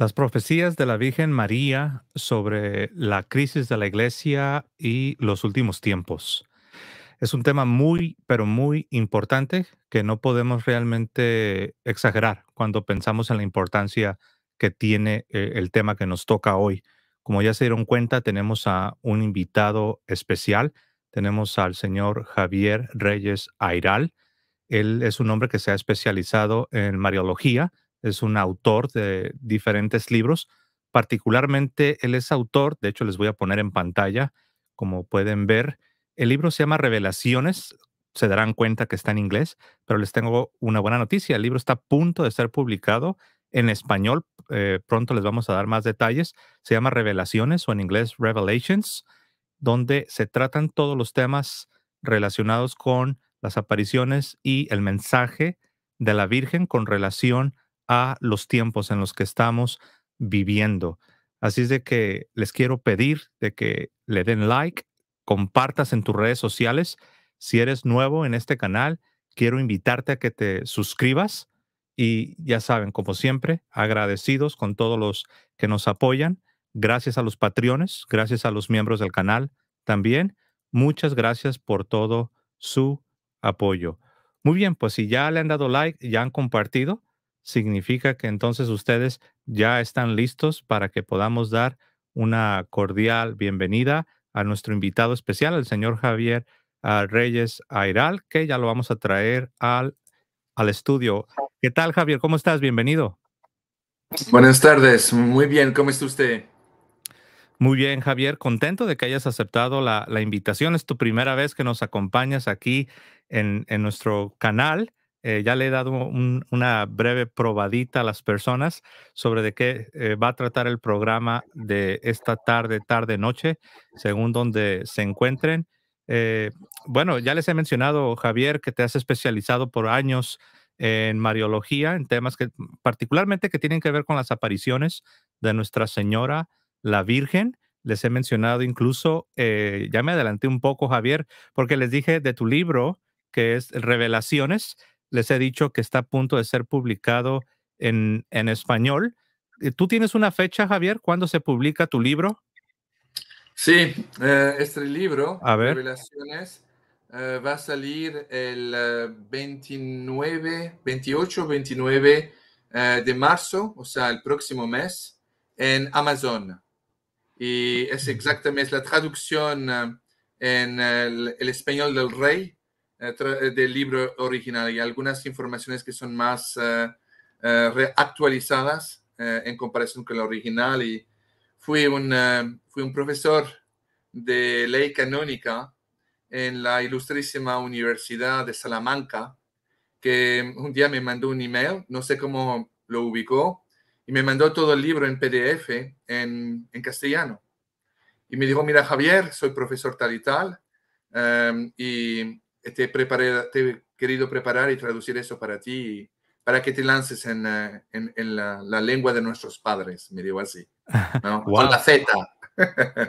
Las profecías de la Virgen María sobre la crisis de la iglesia y los últimos tiempos. Es un tema muy, pero muy importante que no podemos realmente exagerar cuando pensamos en la importancia que tiene eh, el tema que nos toca hoy. Como ya se dieron cuenta, tenemos a un invitado especial. Tenemos al señor Javier Reyes Airal. Él es un hombre que se ha especializado en Mariología, es un autor de diferentes libros. Particularmente, él es autor, de hecho les voy a poner en pantalla, como pueden ver, el libro se llama Revelaciones, se darán cuenta que está en inglés, pero les tengo una buena noticia, el libro está a punto de ser publicado en español, eh, pronto les vamos a dar más detalles, se llama Revelaciones o en inglés Revelations, donde se tratan todos los temas relacionados con las apariciones y el mensaje de la Virgen con relación a los tiempos en los que estamos viviendo. Así es de que les quiero pedir de que le den like, compartas en tus redes sociales. Si eres nuevo en este canal, quiero invitarte a que te suscribas y ya saben, como siempre, agradecidos con todos los que nos apoyan. Gracias a los patrones, gracias a los miembros del canal también. Muchas gracias por todo su apoyo. Muy bien, pues si ya le han dado like, ya han compartido, significa que entonces ustedes ya están listos para que podamos dar una cordial bienvenida a nuestro invitado especial, el señor Javier ah, Reyes Airal, que ya lo vamos a traer al, al estudio. ¿Qué tal, Javier? ¿Cómo estás? Bienvenido. Buenas tardes. Muy bien. ¿Cómo está usted? Muy bien, Javier. Contento de que hayas aceptado la, invitación. Es tu primera vez que nos acompañas aquí en, en nuestro canal. Eh, ya le he dado una breve probadita a las personas sobre de qué eh, va a tratar el programa de esta tarde, tarde, noche, según donde se encuentren. Eh, bueno, ya les he mencionado, Javier, que te has especializado por años en mariología, en temas que particularmente que tienen que ver con las apariciones de Nuestra Señora, la Virgen. Les he mencionado incluso, ya me adelanté un poco, Javier, porque les dije de tu libro, que es Revelaciones, les he dicho que está a punto de ser publicado en, en español. Eh, ¿Tú tienes una fecha, Javier, cuándo se publica tu libro? Sí, este libro, a Revelaciones, eh, va a salir el 29, 28, 29 de marzo, o sea, el próximo mes, en Amazon. Y es exactamente la traducción en el español del rey eh, eh, del libro original y algunas informaciones que son más eh, actualizadas en comparación con la original. Y fui un, fui un profesor de ley canónica en la ilustrísima Universidad de Salamanca, que un día me mandó un email, no sé cómo lo ubicó, y me mandó todo el libro en PDF, en, en castellano. Y me dijo, mira Javier, soy profesor tal y tal, y este, te, he querido preparar y traducir eso para ti, para que te lances en, eh, en, la, lengua de nuestros padres, me digo así, con la Z.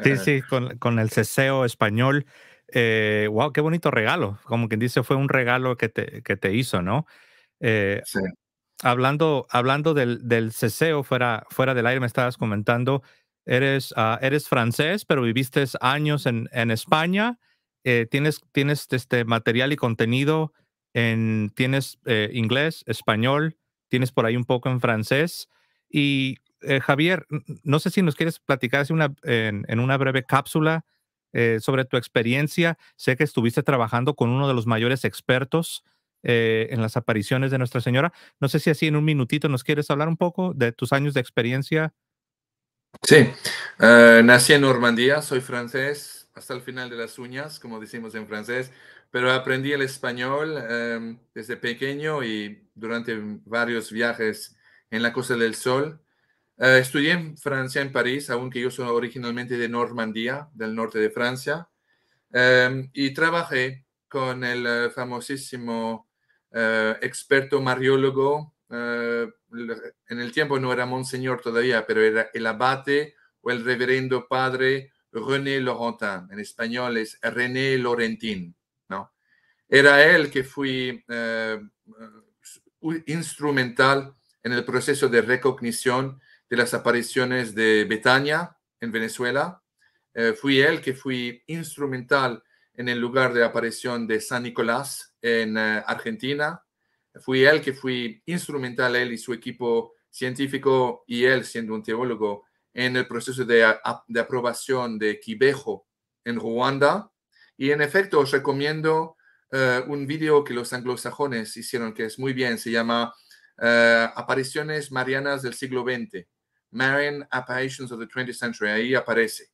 sí, sí, con, el ceseo español. Eh, wow, qué bonito regalo. Como quien dice, fue un regalo que te, que te hizo, ¿no? Eh, sí. Hablando, hablando del, del ceseo fuera, fuera del aire, me estabas comentando, eres, ah, eres francés, pero viviste años en, en España. Eh, tienes, tienes este material y contenido en, tienes eh, inglés, español, tienes por ahí un poco en francés. Y eh, Javier, no sé si nos quieres platicar una, en, una breve cápsula sobre tu experiencia. Sé que estuviste trabajando con uno de los mayores expertos en las apariciones de Nuestra Señora. No sé si así en un minutito nos quieres hablar un poco de tus años de experiencia. Sí, nací en Normandía, soy francés, hasta el final de las uñas, como decimos en francés, pero aprendí el español em, desde pequeño y durante varios viajes en la Costa del Sol. Eh, estudié en Francia, en París, aunque yo soy originalmente de Normandía, del norte de Francia, em, y trabajé con el eh, famosísimo eh, experto mariólogo. en el tiempo no era monseñor todavía, pero era el abate o el reverendo padre René Laurentin, en español es René Laurentin, ¿no? Era él que eh, fui instrumental en el proceso de recognición de las apariciones de Betania en Venezuela. Eh, fui él que fui instrumental en el lugar de aparición de San Nicolás en eh, Argentina. Fui él que fui instrumental, él y su equipo científico y él siendo un teólogo en el proceso de, de aprobación de Quibejo en Ruanda. Y en efecto, os recomiendo eh, un vídeo que los anglosajones hicieron, que es muy bien, se llama eh, Apariciones Marianas del siglo XX, Marian Apparitions of the 20th Century, ahí aparece.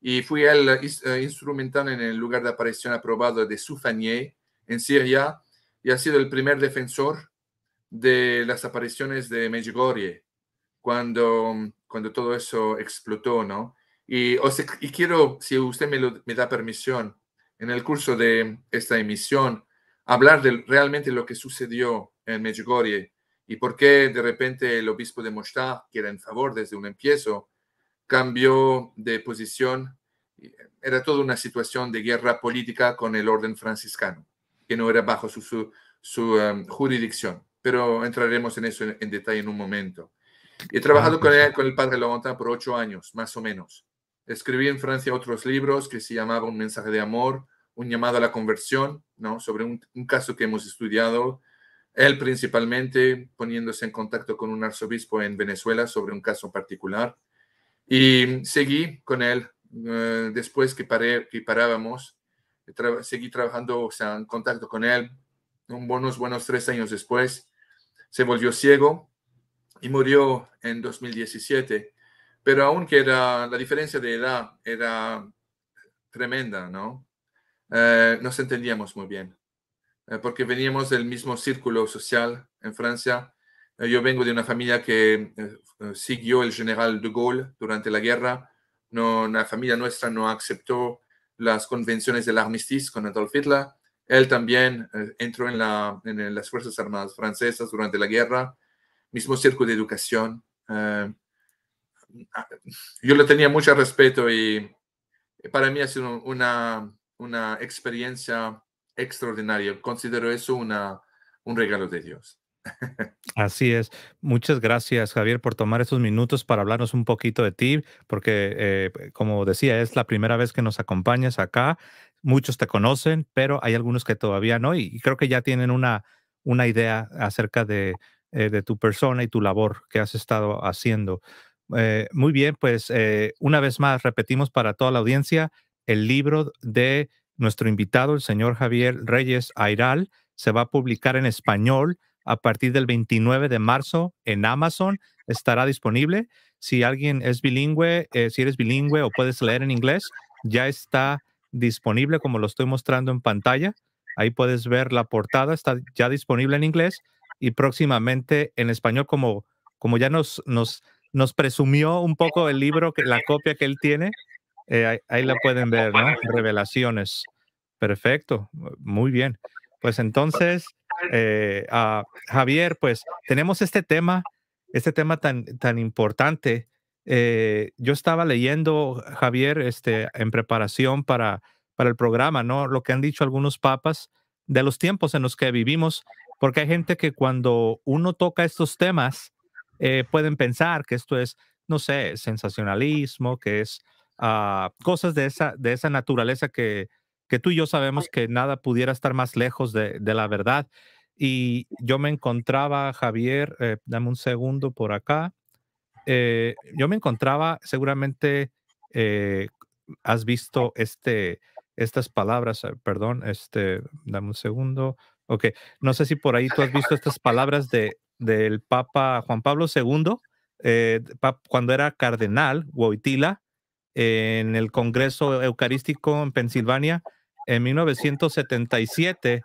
Y fui el eh, instrumental en el lugar de aparición aprobado de Soufanier en Siria y ha sido el primer defensor de las apariciones de Medjugorje, cuando mm, cuando todo eso explotó, ¿no? Y, quiero, si usted me, da permisión, en el curso de esta emisión, hablar de realmente lo que sucedió en Medjugorje y por qué de repente el obispo de Mostar, que era en favor desde un empiezo, cambió de posición. Era toda una situación de guerra política con el orden franciscano, que no era bajo su, um, jurisdicción, pero entraremos en eso en detalle en un momento. He trabajado ah, con, él, pues con el padre Monta por ocho años, más o menos. Escribí en Francia otros libros que se llamaba Un mensaje de amor, Un llamado a la conversión, ¿no? sobre un, caso que hemos estudiado, él principalmente poniéndose en contacto con un arzobispo en Venezuela sobre un caso particular. Y seguí con él eh, después que, paré, que parábamos, seguí trabajando, o sea, en contacto con él, Un buenos tres años después. Se volvió ciego y murió en 2017, pero aunque era, la diferencia de edad era tremenda, ¿no? Eh, nos entendíamos muy bien, eh, porque veníamos del mismo círculo social en Francia. Eh, yo vengo de una familia que siguió el general de Gaulle durante la guerra. No, la familia nuestra no aceptó las convenciones del armisticio con Adolf Hitler. Él también entró en, la, en las Fuerzas Armadas Francesas durante la guerra mismo círculo de educación. Eh, ah, yo le tenía mucho respeto y para mí ha sido una, una experiencia extraordinaria. Considero eso una, un regalo de Dios. Así es. Muchas gracias, Javier, por tomar estos minutos para hablarnos un poquito de ti, porque eh, como decía, es la primera vez que nos acompañas acá. Muchos te conocen, pero hay algunos que todavía no y, y creo que ya tienen una, una idea acerca de eh, de tu persona y tu labor que has estado haciendo. Eh, muy bien, pues eh, una vez más repetimos para toda la audiencia el libro de nuestro invitado, el señor Javier Reyes Airal, se va a publicar en español a partir del 29 de marzo en Amazon, estará disponible. Si alguien es bilingüe, si eres bilingüe o puedes leer en inglés, ya está disponible como lo estoy mostrando en pantalla. Ahí puedes ver la portada, está ya disponible en inglés y próximamente en español, como, como ya nos, nos, nos presumió un poco el libro, que, la copia que él tiene, eh, ahí, la pueden ver, ¿no? Revelaciones. Perfecto, muy bien. Pues entonces, eh, a ah, Javier, pues tenemos este tema, este tema tan, tan importante. Eh, yo estaba leyendo, Javier, este, en preparación para, para el programa, ¿no? Lo que han dicho algunos papas de los tiempos en los que vivimos porque hay gente que cuando uno toca estos temas, eh, pueden pensar que esto es, no sé, sensacionalismo, que es ah, cosas de esa, de esa naturaleza que, que tú y yo sabemos que nada pudiera estar más lejos de, la verdad. Y yo me encontraba, Javier, eh, dame un segundo por acá, eh, yo me encontraba seguramente, has visto este, estas palabras, perdón, este, dame un segundo, Ok, no sé si por ahí tú has visto estas palabras de, del Papa Juan Pablo II, eh, cuando era cardenal, Wojtyla, en el Congreso Eucarístico en Pensilvania, en 1977,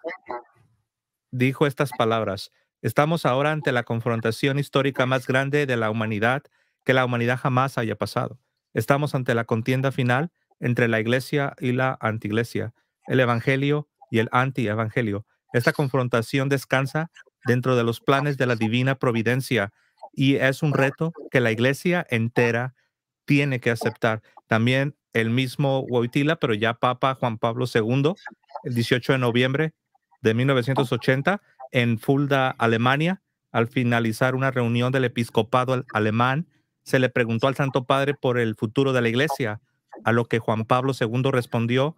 dijo estas palabras. Estamos ahora ante la confrontación histórica más grande de la humanidad que la humanidad jamás haya pasado. Estamos ante la contienda final entre la iglesia y la antiglesia, el evangelio y el anti-Evangelio. Esta confrontación descansa dentro de los planes de la divina providencia y es un reto que la iglesia entera tiene que aceptar. También el mismo Huautila, pero ya Papa Juan Pablo II, el 18 de noviembre de 1980, en Fulda, Alemania, al finalizar una reunión del episcopado alemán, se le preguntó al Santo Padre por el futuro de la iglesia, a lo que Juan Pablo II respondió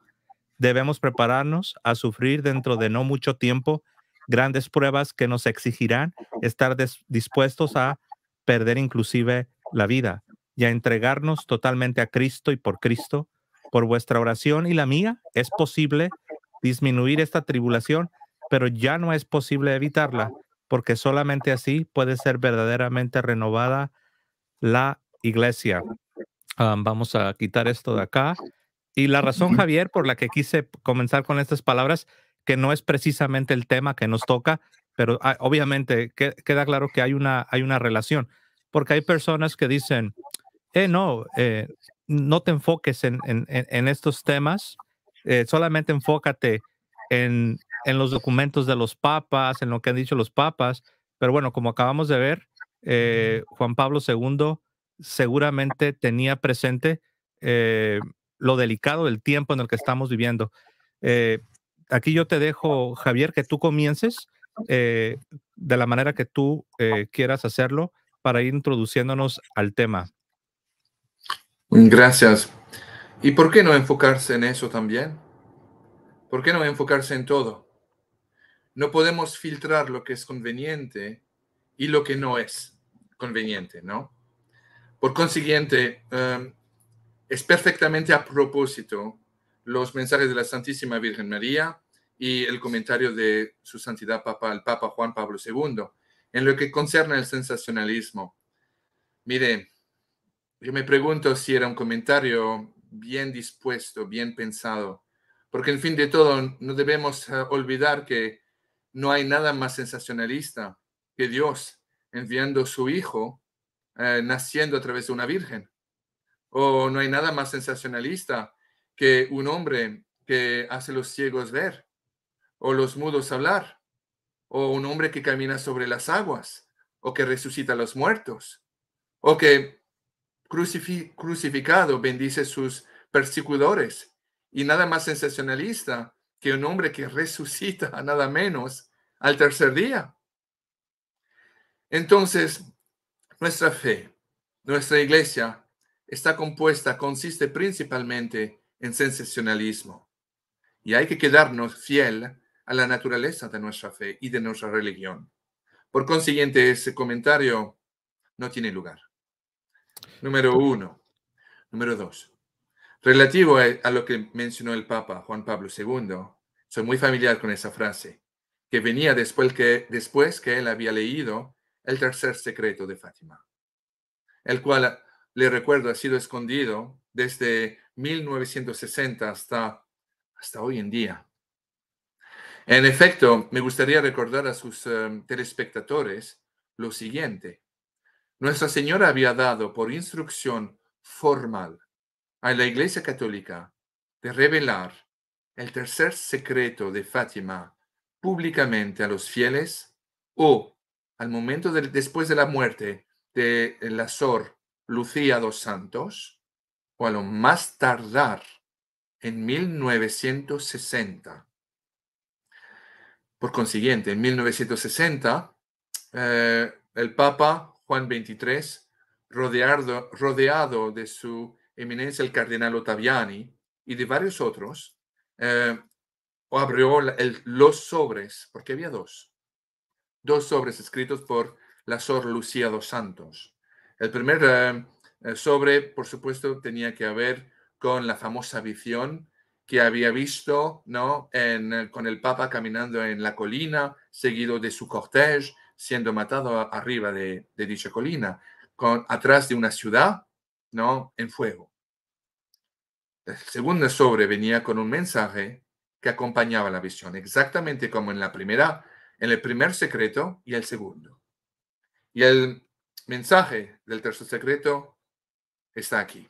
debemos prepararnos a sufrir dentro de no mucho tiempo grandes pruebas que nos exigirán estar dispuestos a perder inclusive la vida y a entregarnos totalmente a Cristo y por Cristo. Por vuestra oración y la mía es posible disminuir esta tribulación, pero ya no es posible evitarla, porque solamente así puede ser verdaderamente renovada la iglesia. vamos a quitar esto de acá y la razón, Javier, por la que quise comenzar con estas palabras, que no es precisamente el tema que nos toca, pero ah, obviamente queda claro que hay una, hay una relación, porque hay personas que dicen, eh, no, eh, no te enfoques en, en, estos temas, eh, solamente enfócate en, en, los documentos de los papas, en lo que han dicho los papas, pero bueno, como acabamos de ver, eh, Juan Pablo II seguramente tenía presente lo delicado del tiempo en el que estamos viviendo. Eh, aquí yo te dejo, Javier, que tú comiences eh, de la manera que tú eh, quieras hacerlo para ir introduciéndonos al tema. Gracias. ¿Y por qué no enfocarse en eso también? ¿Por qué no enfocarse en todo? No podemos filtrar lo que es conveniente y lo que no es conveniente, ¿no? Por consiguiente, em, es perfectamente a propósito los mensajes de la Santísima Virgen María y el comentario de su santidad Papa, el Papa Juan Pablo II, en lo que concierne al sensacionalismo. Mire, yo me pregunto si era un comentario bien dispuesto, bien pensado, porque en fin de todo no debemos eh, olvidar que no hay nada más sensacionalista que Dios enviando su Hijo eh, naciendo a través de una virgen. O no hay nada más sensacionalista que un hombre que hace los ciegos ver, o los mudos hablar, o un hombre que camina sobre las aguas, o que resucita a los muertos, o que crucificado bendice sus persecutores, Y nada más sensacionalista que un hombre que resucita nada menos al tercer día. Entonces, nuestra fe, nuestra iglesia, está compuesta consiste principalmente en sensacionalismo. Y hay que quedarnos fiel a la naturaleza de nuestra fe y de nuestra religión. Por consiguiente, ese comentario no tiene lugar. Número uno. Número dos. Relativo a lo que mencionó el Papa Juan Pablo II, soy muy familiar con esa frase, que venía después que, después que él había leído el tercer secreto de Fátima, el cual le recuerdo, ha sido escondido desde 1960 hasta, hasta hoy en día. En efecto, me gustaría recordar a sus eh, telespectadores lo siguiente. Nuestra Señora había dado por instrucción formal a la Iglesia Católica de revelar el tercer secreto de Fátima públicamente a los fieles o al momento después de la muerte de la Sor Lucía dos Santos, o a lo más tardar en 1960. Por consiguiente, en 1960, eh, el Papa Juan XXIII, rodeado, rodeado de su eminencia el cardenal Ottaviani y de varios otros, eh, abrió los sobres, porque había dos, dos sobres escritos por la Sor Lucía dos Santos. El primer eh, eh, sobre, por supuesto, tenía que ver con la famosa visión que había visto ¿no? Eh, con el Papa caminando en la colina, seguido de su cortejo, siendo matado arriba de, dicha colina, con, atrás de una ciudad ¿no? en fuego. El segundo sobre venía con un mensaje que acompañaba la visión, exactamente como en la primera, en el primer secreto y el segundo. Y el mensaje del tercer secreto está aquí.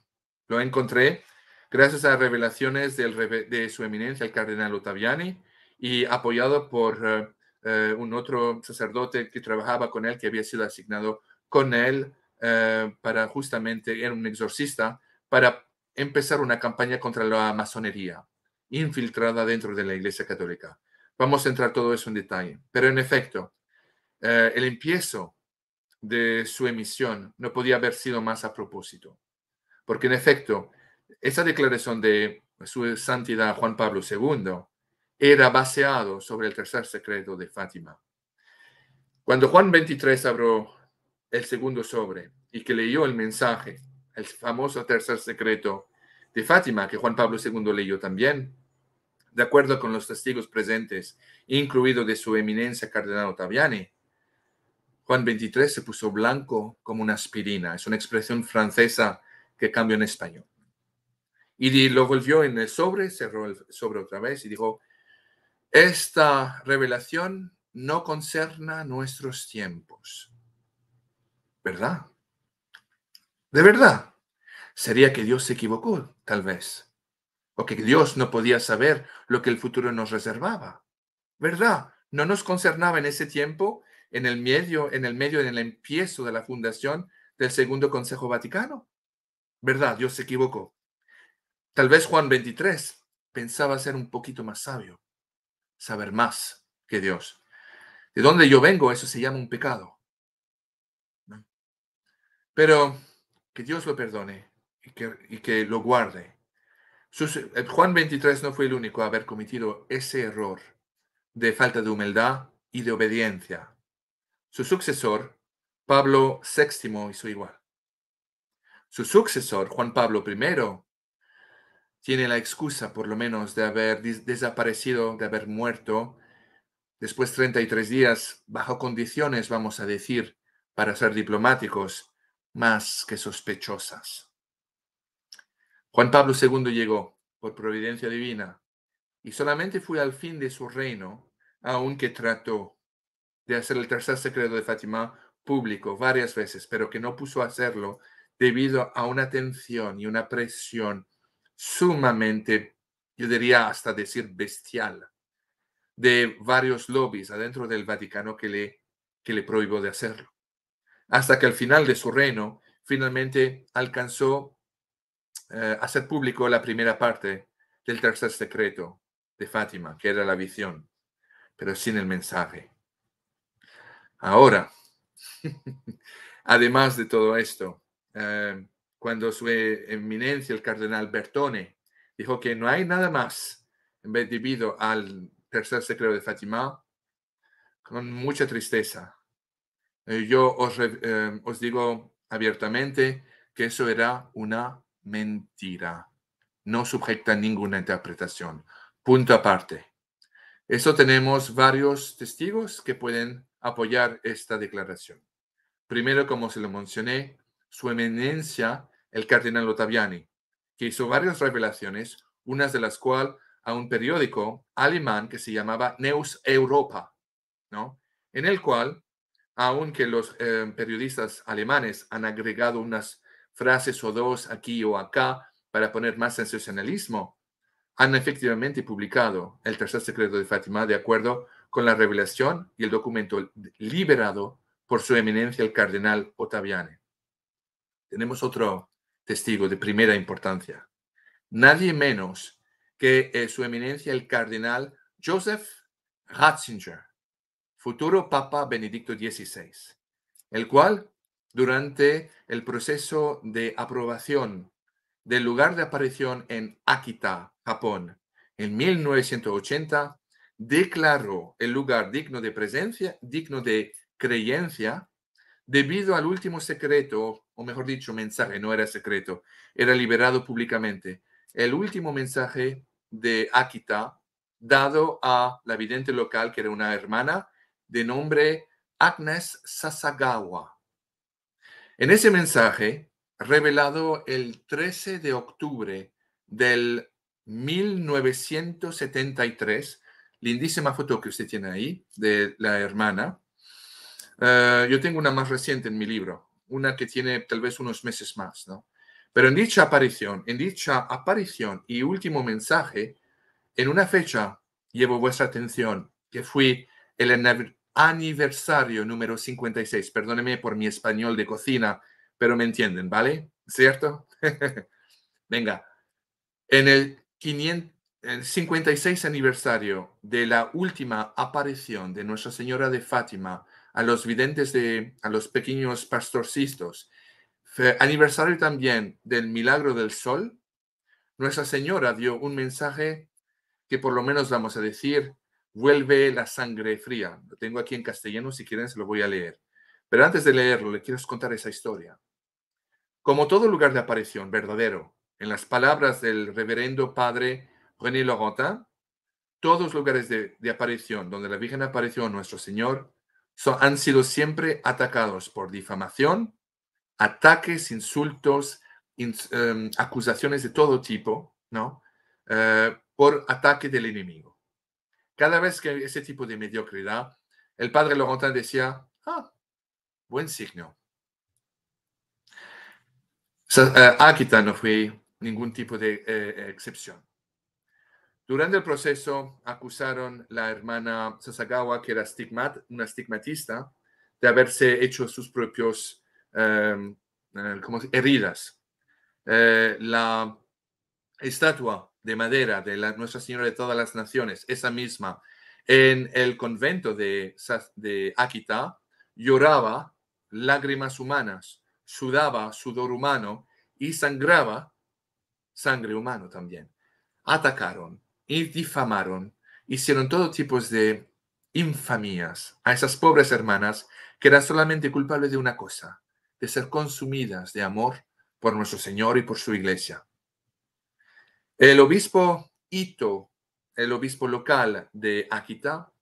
Lo encontré gracias a revelaciones del, de su eminencia, el cardenal Ottaviani, y apoyado por eh, eh, un otro sacerdote que trabajaba con él, que había sido asignado con él eh, para justamente, era un exorcista, para empezar una campaña contra la masonería infiltrada dentro de la Iglesia Católica. Vamos a entrar todo eso en detalle. Pero en efecto, el empiezo de su emisión no podía haber sido más a propósito. Porque en efecto, esa declaración de su santidad Juan Pablo II era baseado sobre el tercer secreto de Fátima. Cuando Juan 23 abrió el segundo sobre y que leyó el mensaje, el famoso tercer secreto de Fátima, que Juan Pablo II leyó también, de acuerdo con los testigos presentes, incluido de su eminencia cardenal Ottaviani, Juan 23 se puso blanco como una aspirina. Es una expresión francesa que cambió en español. Y lo volvió en el sobre, cerró el sobre otra vez y dijo, esta revelación no concerna nuestros tiempos. ¿Verdad? ¿De verdad? ¿Sería que Dios se equivocó, tal vez? ¿O que Dios no podía saber lo que el futuro nos reservaba? ¿Verdad? ¿No nos concernaba en ese tiempo en el medio, en el medio, en el empiezo de la fundación del Segundo Consejo Vaticano. ¿Verdad? Dios se equivocó. Tal vez Juan 23 pensaba ser un poquito más sabio, saber más que Dios. De dónde yo vengo, eso se llama un pecado. Pero que Dios lo perdone y que, lo guarde. Eh, Juan 23 no fue el único a haber cometido ese error de falta de humildad y de obediencia su sucesor, Pablo VI, su igual. Su sucesor, Juan Pablo I, tiene la excusa, por lo menos, de haber desaparecido, de haber muerto, después 33 días, bajo condiciones, vamos a decir, para ser diplomáticos, más que sospechosas. Juan Pablo II llegó por providencia divina y solamente fue al fin de su reino, aunque trató de hacer el tercer secreto de Fátima público varias veces, pero que no puso a hacerlo debido a una tensión y una presión sumamente, yo diría hasta decir bestial, de varios lobbies adentro del Vaticano que le, que le prohibió de hacerlo. Hasta que al final de su reino, finalmente alcanzó eh, a hacer público la primera parte del tercer secreto de Fátima, que era la visión, pero sin el mensaje. Ahora, además de todo esto, eh, cuando su eminencia, el cardenal Bertone, dijo que no hay nada más debido al tercer secreto de Fátima, con mucha tristeza. Eh, yo eh, os, digo abiertamente que eso era una mentira, no sujeta a ninguna interpretación. Punto aparte. Eso tenemos varios testigos que pueden apoyar esta declaración. Primero, como se lo mencioné, su eminencia, el cardenal Ottaviani, que hizo varias revelaciones, unas de las cuales a un periódico alemán que se llamaba Neus Europa, ¿no? En el cual, aunque los eh, periodistas alemanes han agregado unas frases o dos aquí o acá para poner más sensacionalismo, han efectivamente publicado el tercer secreto de Fátima de acuerdo con la revelación y el documento liberado por su eminencia el cardenal Ottaviani. Tenemos otro testigo de primera importancia. Nadie menos que eh, su eminencia el cardenal Joseph Ratzinger, futuro Papa Benedicto XVI, el cual durante el proceso de aprobación del lugar de aparición en Akita, Japón, en 1980, declaró el lugar digno de presencia, digno de creencia, debido al último secreto, o mejor dicho, mensaje, no era secreto, era liberado públicamente. El último mensaje de Akita, dado a la vidente local, que era una hermana de nombre Agnes Sasagawa. En ese mensaje, revelado el 13 de octubre del 1973, lindísima foto que usted tiene ahí de la hermana. Eh, yo tengo una más reciente en mi libro, una que tiene tal vez unos meses más, ¿no? Pero en dicha aparición, en dicha aparición y último mensaje, en una fecha llevo vuestra atención, que fue el aniversario número 56. Perdóneme por mi español de cocina, pero me entienden, ¿vale? ¿Cierto? Venga, en el 500 el 56 aniversario de la última aparición de Nuestra Señora de Fátima a los videntes de a los pequeños pastorcistos, aniversario también del milagro del sol, Nuestra Señora dio un mensaje que por lo menos vamos a decir, vuelve la sangre fría. Lo tengo aquí en castellano, si quieren se lo voy a leer. Pero antes de leerlo, le quiero contar esa historia. Como todo lugar de aparición verdadero, en las palabras del reverendo padre René Laurentin, todos los lugares de, aparición donde la Virgen apareció a nuestro Señor han sido siempre atacados por difamación, ataques, insultos, em, acusaciones de todo tipo, ¿no? Eh, por ataque del enemigo. Cada vez que ese tipo de mediocridad, el padre Laurentin decía, ah, buen signo. Eh, aquí no fue ningún tipo de eh, excepción. Durante el proceso acusaron la hermana Sasagawa, que era stigmat, una estigmatista, de haberse hecho sus propios em, eh, heridas. Eh, la estatua de madera de Nuestra Señora de todas las Naciones, esa misma, en el convento de, de Akita, lloraba lágrimas humanas, sudaba sudor humano y sangraba sangre humano también. Atacaron y difamaron, hicieron todo tipo de infamias a esas pobres hermanas que eran solamente culpables de una cosa, de ser consumidas de amor por nuestro Señor y por su iglesia. El obispo Ito, el obispo local de Akita,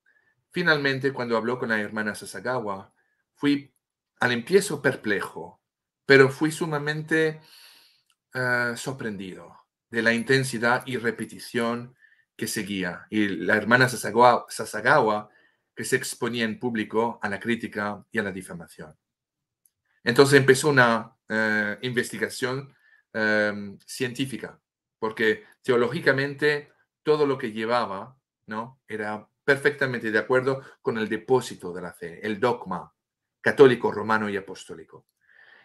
finalmente cuando habló con la hermana Sasagawa, fui al empiezo perplejo, pero fui sumamente eh, sorprendido de la intensidad y repetición que seguía y la hermana Sasagawa, que se exponía en público a la crítica y a la difamación. Entonces empezó una eh, investigación em, científica, porque teológicamente todo lo que llevaba ¿no? era perfectamente de acuerdo con el depósito de la fe, el dogma católico, romano y apostólico.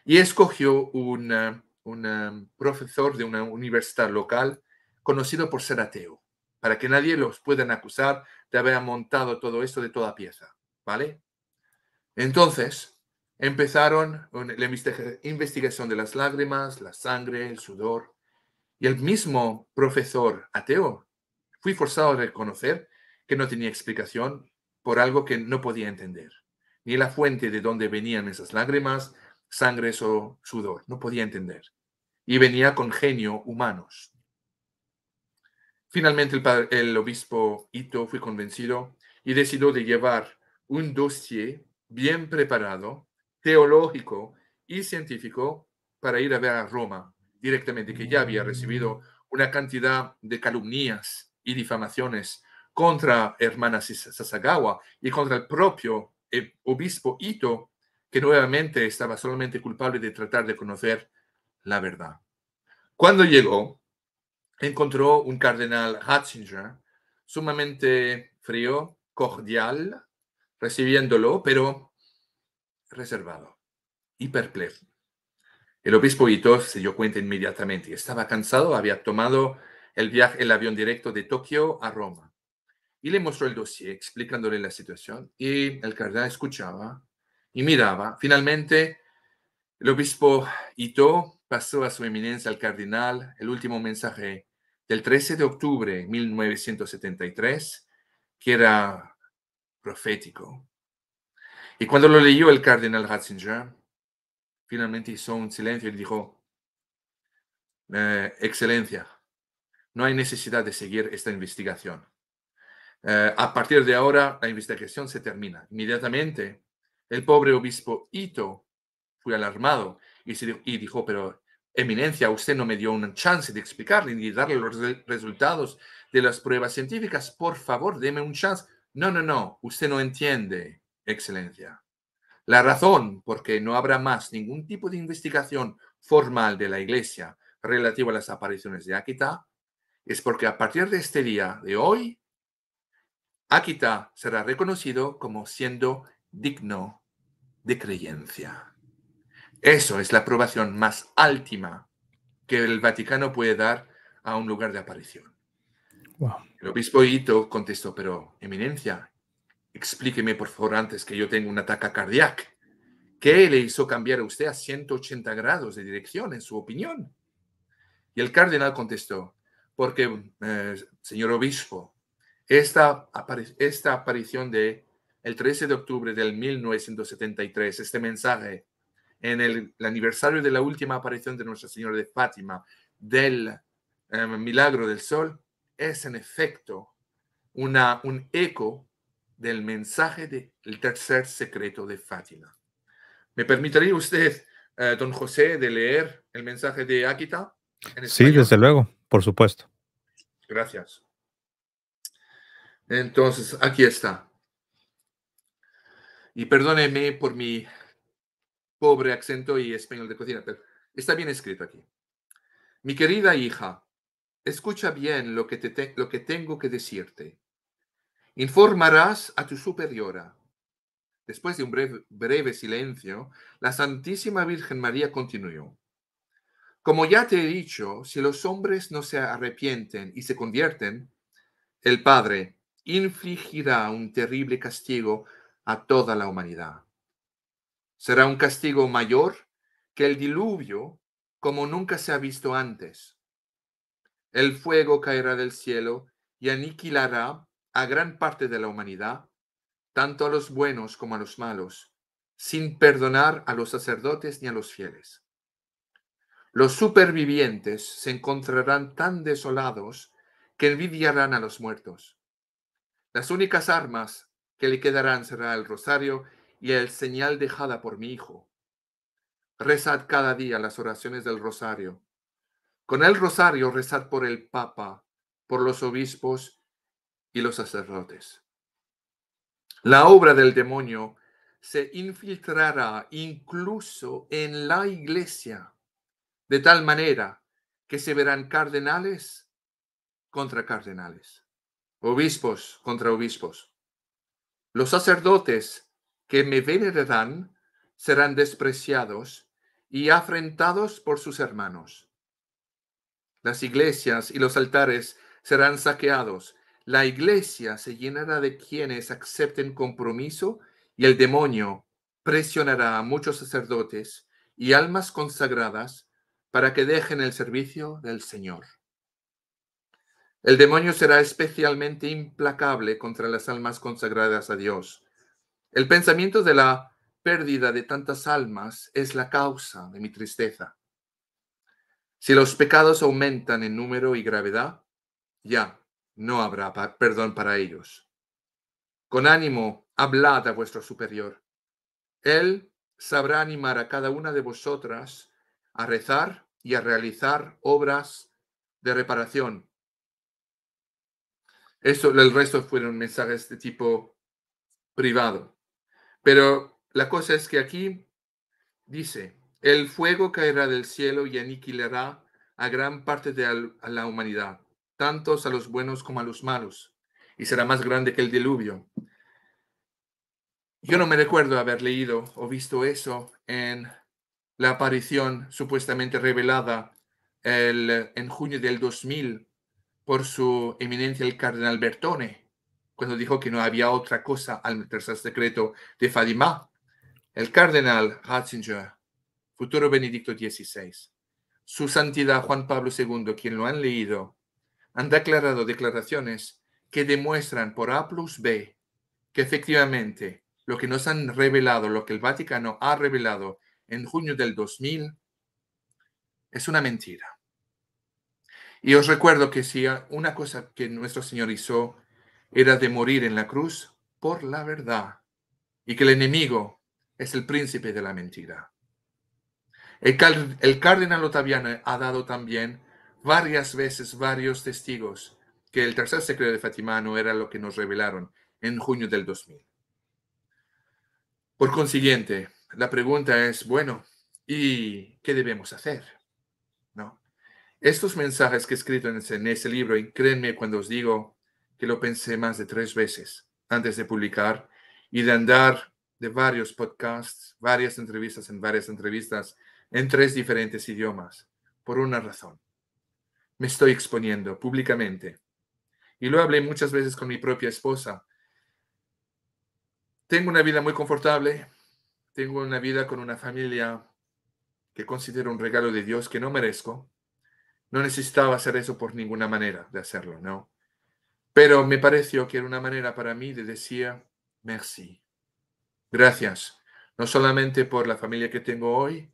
Y escogió un eh, eh, profesor de una universidad local conocido por ser ateo para que nadie los pueda acusar de haber montado todo esto de toda pieza, ¿vale? Entonces, empezaron la investigación de las lágrimas, la sangre, el sudor, y el mismo profesor ateo fui forzado a reconocer que no tenía explicación por algo que no podía entender, ni la fuente de dónde venían esas lágrimas, sangre o sudor, no podía entender. Y venía con genio humanos, Finalmente el, obispo Ito fue convencido y decidió de llevar un dossier bien preparado, teológico y científico para ir a ver a Roma directamente, que ya había recibido una cantidad de calumnias y difamaciones contra hermanas Sasagawa y contra el propio eh, obispo Ito, que nuevamente estaba solamente culpable de tratar de conocer la verdad. Cuando llegó, encontró un cardenal Hatzinger, sumamente frío, cordial, recibiéndolo, pero reservado y perplejo. El obispo Ito se dio cuenta inmediatamente. Estaba cansado, había tomado el viaje, el avión directo de Tokio a Roma. Y le mostró el dossier explicándole la situación. Y el cardenal escuchaba y miraba. Finalmente, el obispo Ito pasó a su eminencia al cardenal el último mensaje del 13 de octubre de 1973, que era profético. Y cuando lo leyó el cardenal Ratzinger, finalmente hizo un silencio y dijo, eh, Excelencia, no hay necesidad de seguir esta investigación. Eh, a partir de ahora, la investigación se termina. Inmediatamente, el pobre obispo Ito fue alarmado y, se, y dijo, pero Eminencia, usted no me dio una chance de explicarle ni darle los resultados de las pruebas científicas. Por favor, deme un chance. No, no, no, usted no entiende, Excelencia. La razón por qué no habrá más ningún tipo de investigación formal de la Iglesia relativa a las apariciones de Akita es porque a partir de este día, de hoy, Akita será reconocido como siendo digno de creencia. Eso es la aprobación más última que el Vaticano puede dar a un lugar de aparición. El obispo Ito contestó, pero Eminencia, explíqueme por favor antes que yo tenga un ataque cardíaco. ¿Qué le hizo cambiar a usted a 180 grados de dirección en su opinión? Y el cardenal contestó, porque, eh, señor obispo, esta, esta aparición de el 13 de octubre del 1973, este mensaje en el, aniversario de la última aparición de Nuestra Señora de Fátima, del em, milagro del sol, es en efecto una, un eco del mensaje del tercer secreto de Fátima. ¿Me permitiría usted, eh, don José, de leer el mensaje de Akita? sí, desde luego, por supuesto. Gracias. Entonces, aquí está. Y perdóneme por mi pobre acento y español de cocina, pero está bien escrito aquí. Mi querida hija, escucha bien lo que, lo que tengo que decirte. Informarás a tu superiora. Después de un breve, breve silencio, la Santísima Virgen María continuó. Como ya te he dicho, si los hombres no se arrepienten y se convierten, el Padre infligirá un terrible castigo a toda la humanidad. Será un castigo mayor que el diluvio como nunca se ha visto antes. El fuego caerá del cielo y aniquilará a gran parte de la humanidad, tanto a los buenos como a los malos, sin perdonar a los sacerdotes ni a los fieles. Los supervivientes se encontrarán tan desolados que envidiarán a los muertos. Las únicas armas que le quedarán será el rosario y el señal dejada por mi Hijo. Rezad cada día las oraciones del rosario. Con el rosario rezad por el Papa, por los obispos y los sacerdotes. La obra del demonio se infiltrará incluso en la iglesia, de tal manera que se verán cardenales contra cardenales, obispos contra obispos. Los sacerdotes que me venerarán serán despreciados y afrentados por sus hermanos. Las iglesias y los altares serán saqueados. La iglesia se llenará de quienes acepten compromiso y el demonio presionará a muchos sacerdotes y almas consagradas para que dejen el servicio del Señor. El demonio será especialmente implacable contra las almas consagradas a Dios el pensamiento de la pérdida de tantas almas es la causa de mi tristeza. Si los pecados aumentan en número y gravedad, ya no habrá perdón para ellos. Con ánimo, hablad a vuestro superior. Él sabrá animar a cada una de vosotras a rezar y a realizar obras de reparación. Eso, el resto fueron mensajes de tipo privado. Pero la cosa es que aquí dice, el fuego caerá del cielo y aniquilará a gran parte de la humanidad, tantos a los buenos como a los malos, y será más grande que el diluvio. Yo no me recuerdo haber leído o visto eso en la aparición supuestamente revelada el, en junio del 2000 por su eminencia el cardenal Bertone, cuando dijo que no había otra cosa al tercer este secreto de Fadima el cardenal Ratzinger, futuro Benedicto XVI, su santidad Juan Pablo II, quien lo han leído, han declarado declaraciones que demuestran por A plus B que efectivamente lo que nos han revelado, lo que el Vaticano ha revelado en junio del 2000, es una mentira. Y os recuerdo que si una cosa que nuestro Señor hizo era de morir en la cruz por la verdad y que el enemigo es el príncipe de la mentira. El, cardenal Otaviano ha dado también varias veces varios testigos que el tercer secreto de Fatima no era lo que nos revelaron en junio del 2000. Por consiguiente, la pregunta es, bueno, ¿y qué debemos hacer? ¿No? Estos mensajes que he escrito en ese, libro, y créenme cuando os digo que lo pensé más de tres veces antes de publicar y de andar de varios podcasts, varias entrevistas en varias entrevistas en tres diferentes idiomas, por una razón. Me estoy exponiendo públicamente. Y lo hablé muchas veces con mi propia esposa. Tengo una vida muy confortable, tengo una vida con una familia que considero un regalo de Dios que no merezco. No necesitaba hacer eso por ninguna manera de hacerlo, ¿no? Pero me pareció que era una manera para mí de decir merci. Gracias, no solamente por la familia que tengo hoy,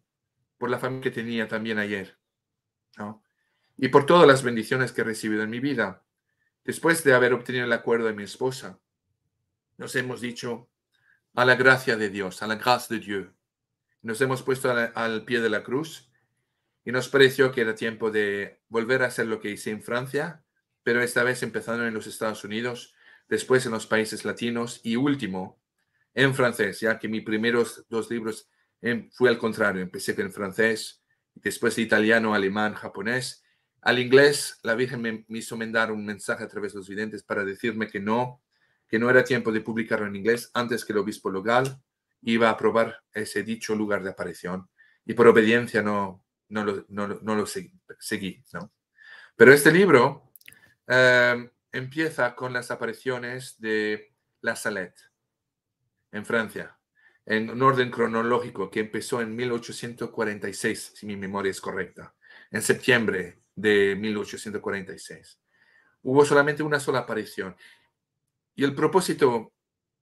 por la familia que tenía también ayer, ¿no? y por todas las bendiciones que he recibido en mi vida. Después de haber obtenido el acuerdo de mi esposa, nos hemos dicho a la gracia de Dios, a la gracia de Dios. Nos hemos puesto al pie de la cruz y nos pareció que era tiempo de volver a hacer lo que hice en Francia, pero esta vez empezaron en los Estados Unidos, después en los países latinos y último en francés, ya que mis primeros dos libros en, em, fue al contrario, empecé en francés, después italiano, alemán, japonés. Al inglés, la Virgen me, hizo mandar un mensaje a través de los videntes para decirme que no, que no era tiempo de publicarlo en inglés antes que el obispo local iba a aprobar ese dicho lugar de aparición. Y por obediencia no, no lo, no, lo seguí. Pero este libro Em, empieza con las apariciones de La Salette en Francia, en un orden cronológico que empezó en 1846, si mi memoria es correcta, en septiembre de 1846. Hubo solamente una sola aparición. Y el propósito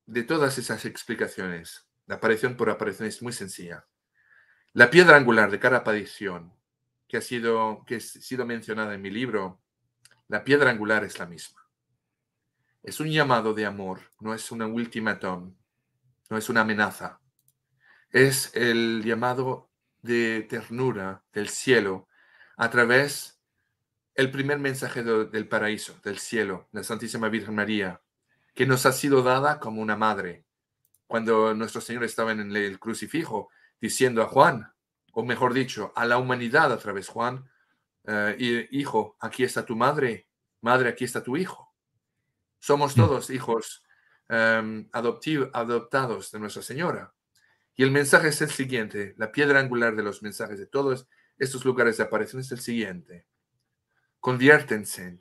de todas esas explicaciones, la aparición por aparición, es muy sencilla. La piedra angular de cada aparición, que ha sido, que ha sido mencionada en mi libro, la piedra angular es la misma. Es un llamado de amor, no es un ultimatum, no es una amenaza. Es el llamado de ternura del cielo a través el primer mensaje del paraíso, del cielo, la Santísima Virgen María, que nos ha sido dada como una madre. Cuando nuestro Señor estaba en el crucifijo, diciendo a Juan, o mejor dicho, a la humanidad a través de Juan, eh, y hijo, aquí está tu madre, madre, aquí está tu hijo. Somos mm. todos hijos em, adoptados de Nuestra Señora. Y el mensaje es el siguiente, la piedra angular de los mensajes de todos estos lugares de aparición es el siguiente. Conviértense.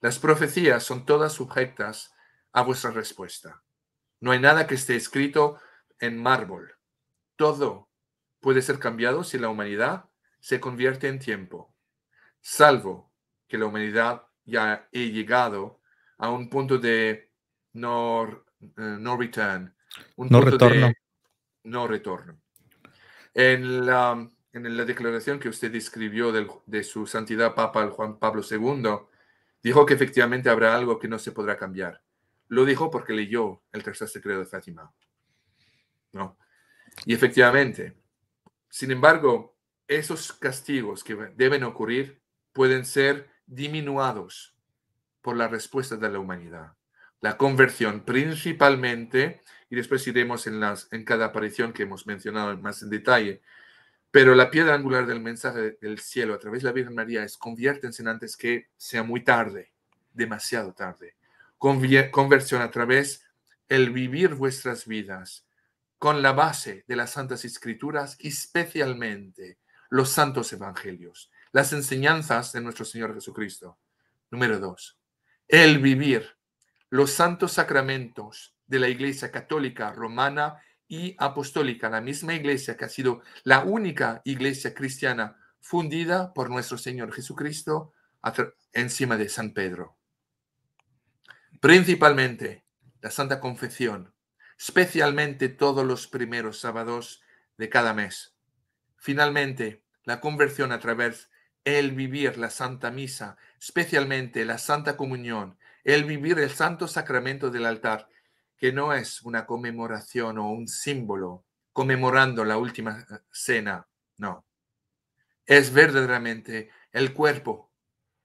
Las profecías son todas sujetas a vuestra respuesta. No hay nada que esté escrito en mármol. Todo puede ser cambiado si la humanidad se convierte en tiempo salvo que la humanidad ya he llegado a un punto de no, eh, no return. Un no punto retorno. no retorno. En la, declaración que usted escribió de su santidad Papa Juan Pablo II, dijo que efectivamente habrá algo que no se podrá cambiar. Lo dijo porque leyó el tercer secreto de Fátima. ¿No? Y efectivamente, sin embargo, esos castigos que deben ocurrir pueden ser diminuados por la respuesta de la humanidad. La conversión principalmente, y después iremos en, las, en cada aparición que hemos mencionado más en detalle, pero la piedra angular del mensaje del cielo a través de la Virgen María es conviértense antes que sea muy tarde, demasiado tarde. conversión a través el vivir vuestras vidas con la base de las Santas Escrituras y especialmente los Santos Evangelios las enseñanzas de nuestro Señor Jesucristo. Número dos, el vivir los santos sacramentos de la Iglesia Católica Romana y Apostólica, la misma iglesia que ha sido la única iglesia cristiana fundida por nuestro Señor Jesucristo encima de San Pedro. Principalmente la Santa Confesión, especialmente todos los primeros sábados de cada mes. Finalmente, la conversión a través el vivir la Santa Misa, especialmente la Santa Comunión, el vivir el Santo Sacramento del altar, que no es una conmemoración o un símbolo conmemorando la última eh, cena, no. Es verdaderamente el cuerpo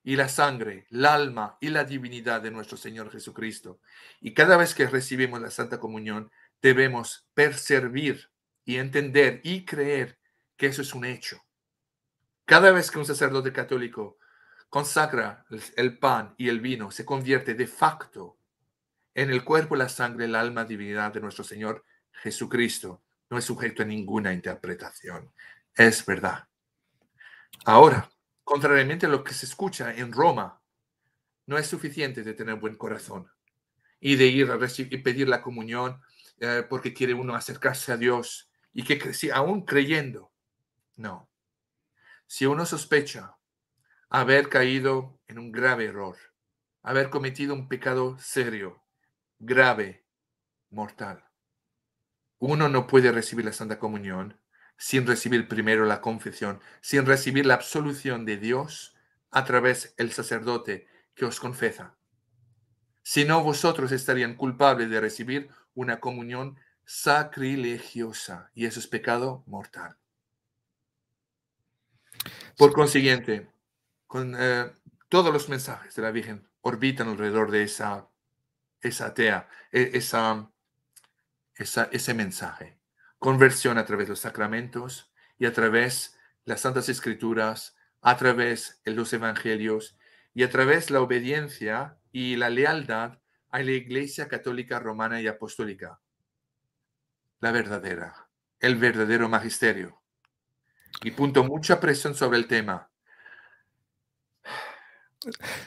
y la sangre, el alma y la divinidad de nuestro Señor Jesucristo. Y cada vez que recibimos la Santa Comunión, debemos perseguir y entender y creer que eso es un hecho cada vez que un sacerdote católico consagra el pan y el vino, se convierte de facto en el cuerpo, la sangre, el alma, divinidad de nuestro Señor Jesucristo. No es sujeto a ninguna interpretación. Es verdad. Ahora, contrariamente a lo que se escucha en Roma, no es suficiente de tener buen corazón y de ir a recibir, y pedir la comunión eh, porque quiere uno acercarse a Dios y que si aún creyendo, no si uno sospecha haber caído en un grave error, haber cometido un pecado serio, grave, mortal, uno no puede recibir la Santa Comunión sin recibir primero la confesión, sin recibir la absolución de Dios a través del sacerdote que os confesa. Si no, vosotros estarían culpables de recibir una comunión sacrilegiosa y eso es pecado mortal. Por consiguiente, con, eh, todos los mensajes de la Virgen orbitan alrededor de esa, esa tea, e, esa, ese mensaje. Conversión a través de los sacramentos y a través de las Santas Escrituras, a través de los Evangelios y a través de la obediencia y la lealtad a la Iglesia Católica Romana y Apostólica. La verdadera, el verdadero magisterio y punto mucha presión sobre el tema.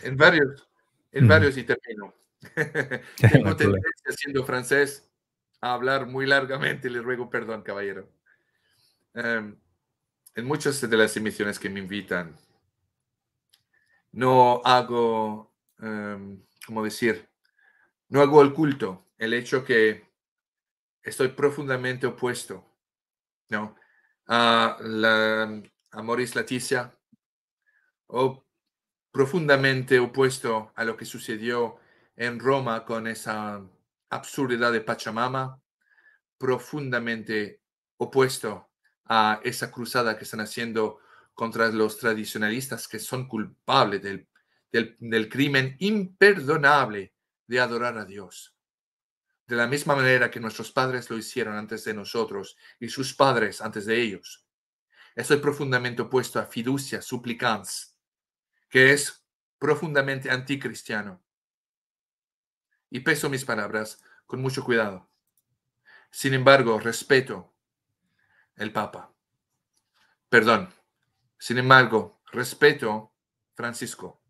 En varios, en varios y termino. Tengo tendencia, siendo francés, a hablar muy largamente, le ruego perdón, caballero. Em, en muchas de las emisiones que me invitan, no hago, em, ¿cómo decir? No hago el culto, el hecho que estoy profundamente opuesto, ¿no? a, la, a Laticia, o profundamente opuesto a lo que sucedió en Roma con esa absurdidad de Pachamama, profundamente opuesto a esa cruzada que están haciendo contra los tradicionalistas que son culpables del, del crimen imperdonable de adorar a Dios de la misma manera que nuestros padres lo hicieron antes de nosotros y sus padres antes de ellos. Estoy profundamente opuesto a fiducia supplicans, que es profundamente anticristiano. Y peso mis palabras con mucho cuidado. Sin embargo, respeto el Papa. Perdón. Sin embargo, respeto Francisco.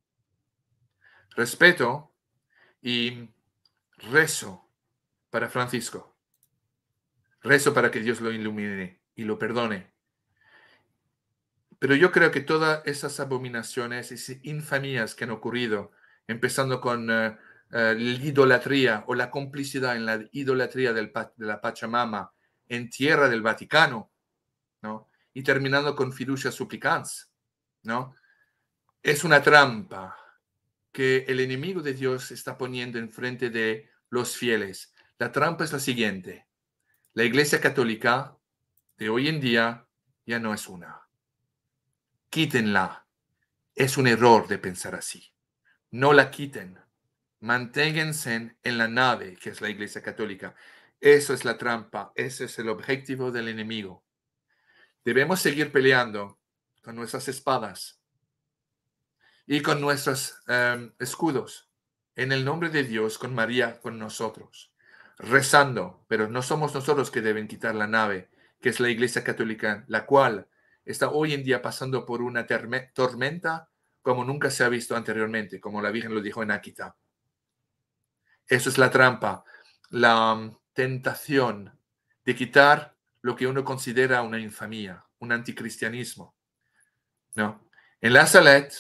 Respeto y rezo para Francisco. Rezo para que Dios lo ilumine y lo perdone. Pero yo creo que todas esas abominaciones, y infamias que han ocurrido, empezando con eh, eh, la idolatría o la complicidad en la idolatría de la Pachamama en tierra del Vaticano, ¿no? Y terminando con fiducia supplicans, ¿no? Es una trampa que el enemigo de Dios está poniendo enfrente de los fieles la trampa es la siguiente. La Iglesia Católica de hoy en día ya no es una. Quítenla. Es un error de pensar así. No la quiten. Manténganse en la nave que es la Iglesia Católica. Eso es la trampa. Ese es el objetivo del enemigo. Debemos seguir peleando con nuestras espadas y con nuestros eh, escudos. En el nombre de Dios, con María, con nosotros rezando, pero no somos nosotros que deben quitar la nave, que es la Iglesia Católica, la cual está hoy en día pasando por una tormenta como nunca se ha visto anteriormente, como la Virgen lo dijo en Áquita. Eso es la trampa, la mm, tentación de quitar lo que uno considera una infamia, un anticristianismo. No. En la Salette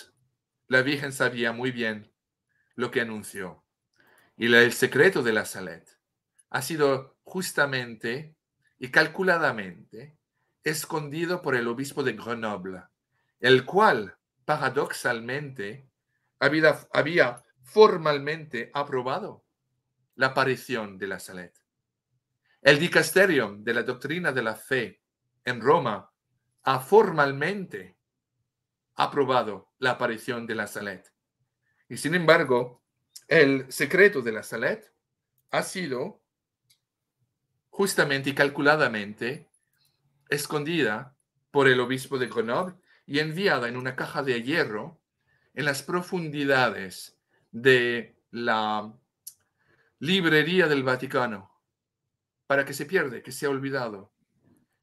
la Virgen sabía muy bien lo que anunció. Y el secreto de la Salet ha sido justamente y calculadamente escondido por el obispo de Grenoble, el cual, paradoxalmente, había, formalmente aprobado la aparición de la Salet. El Dicasterium de la doctrina de la fe en Roma ha formalmente aprobado la aparición de la Salet. Y sin embargo, el secreto de la Salet ha sido justamente y calculadamente, escondida por el obispo de Grenoble y enviada en una caja de hierro en las profundidades de la librería del Vaticano para que se pierda, que sea olvidado.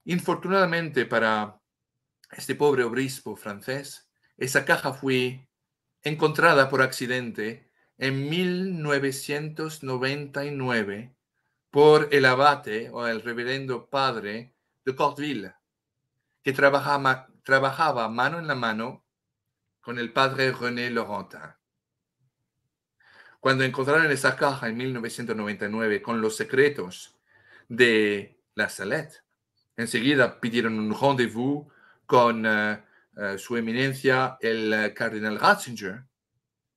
Infortunadamente para este pobre obispo francés, esa caja fue encontrada por accidente en 1999 por el abate o el reverendo padre de Cortville, que trabajaba, mano en la mano con el padre René Laurentin. Cuando encontraron esa caja en 1999 con los secretos de la Salette, enseguida pidieron un rendezvous con eh, eh, su eminencia el eh, cardenal Ratzinger,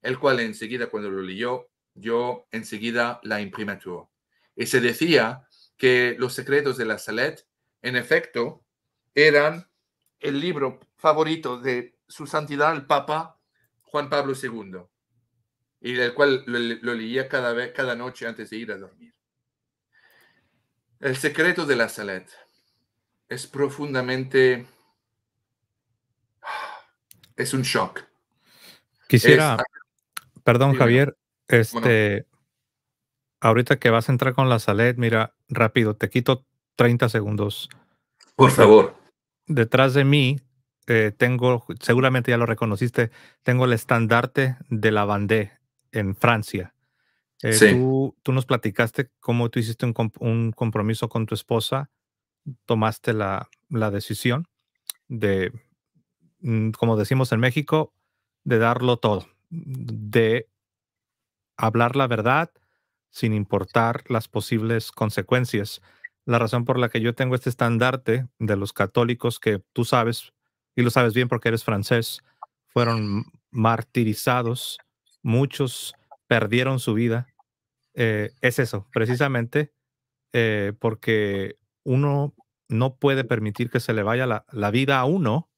el cual enseguida cuando lo leyó, yo enseguida la imprimatur. Y se decía que los secretos de la Salette, en efecto, eran el libro favorito de su santidad el Papa Juan Pablo II, y del cual lo, leía cada, vez, cada noche antes de ir a dormir. El secreto de la Salette es profundamente... es un shock. Quisiera... Perdón, Javier. Este, ahorita que vas a entrar con la Salet, mira, rápido, te quito 30 segundos. Por favor. Detrás de mí eh, tengo, seguramente ya lo reconociste, tengo el estandarte de la Bandé en Francia. Eh, sí. tú, nos platicaste cómo tú hiciste un, un compromiso con tu esposa, tomaste la, decisión de, mm, como decimos en México, de darlo todo, de hablar la verdad, sin importar las posibles consecuencias. La razón por la que yo tengo este estandarte de los católicos que tú sabes, y lo sabes bien porque eres francés, fueron martirizados, muchos perdieron su vida, eh, es eso, precisamente eh, porque uno no puede permitir que se le vaya la, la vida a uno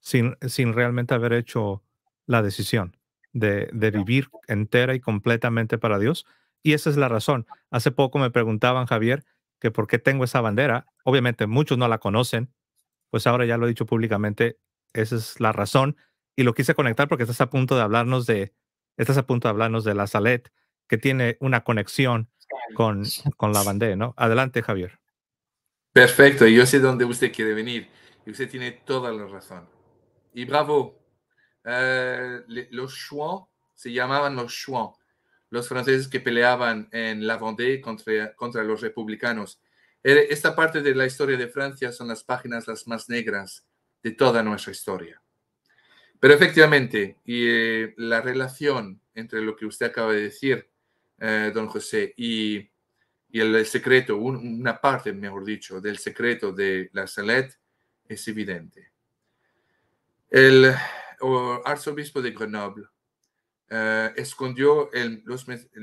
sin, sin, realmente haber hecho la decisión de, de vivir entera y completamente para Dios y esa es la razón. Hace poco me preguntaban, Javier, que por qué tengo esa bandera. Obviamente muchos no la conocen, pues ahora ya lo he dicho públicamente, esa es la razón. Y lo quise conectar porque estás a punto de hablarnos de, estás a punto de hablarnos de la Salet, que tiene una conexión con, con la bandera, ¿no? Adelante, Javier. Perfecto, yo sé dónde usted quiere venir y usted tiene toda la razón. Y bravo, eh, los chuan, se llamaban los chuan los franceses que peleaban en la Vendée contra, contra los republicanos. Er, esta parte de la historia de Francia son las páginas las más negras de toda nuestra historia. Pero efectivamente, y, eh, la relación entre lo que usted acaba de decir, eh, don José, y, y el, secreto, una parte, mejor dicho, del secreto de la Salette es evidente. El arzobispo de Grenoble eh, escondió el,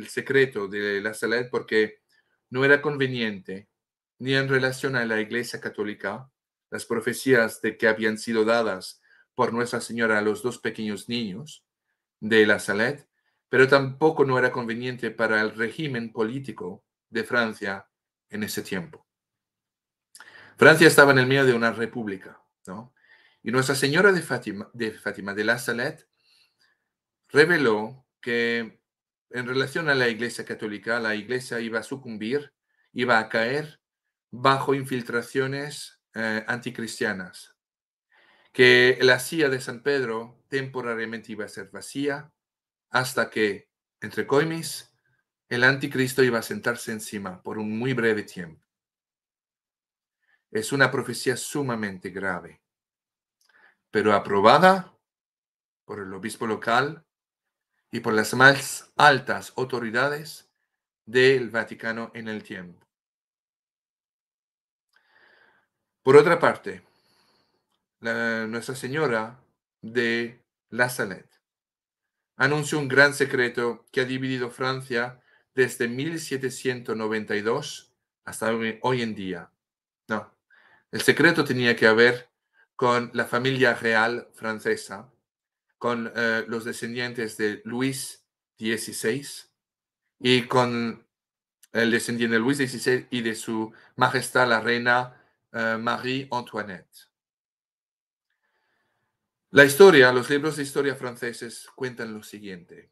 secreto de la Salette porque no era conveniente ni en relación a la Iglesia Católica las profecías de que habían sido dadas por Nuestra Señora a los dos pequeños niños de la Salet, pero tampoco no era conveniente para el régimen político de Francia en ese tiempo. Francia estaba en el medio de una república, ¿no? Y Nuestra Señora de Fátima de, Fátima, de la Salette reveló que en relación a la Iglesia Católica, la Iglesia iba a sucumbir, iba a caer bajo infiltraciones eh, anticristianas, que la silla de San Pedro temporariamente iba a ser vacía hasta que, entre coimis, el anticristo iba a sentarse encima por un muy breve tiempo. Es una profecía sumamente grave, pero aprobada por el obispo local y por las más altas autoridades del Vaticano en el tiempo. Por otra parte, Nuestra Señora de La Salette anunció un gran secreto que ha dividido Francia desde 1792 hasta hoy en día. No, el secreto tenía que ver con la familia real francesa con eh, los descendientes de Luis XVI y con el descendiente de Luis XVI y de su majestad la reina eh, Marie Antoinette. La historia, los libros de historia franceses cuentan lo siguiente,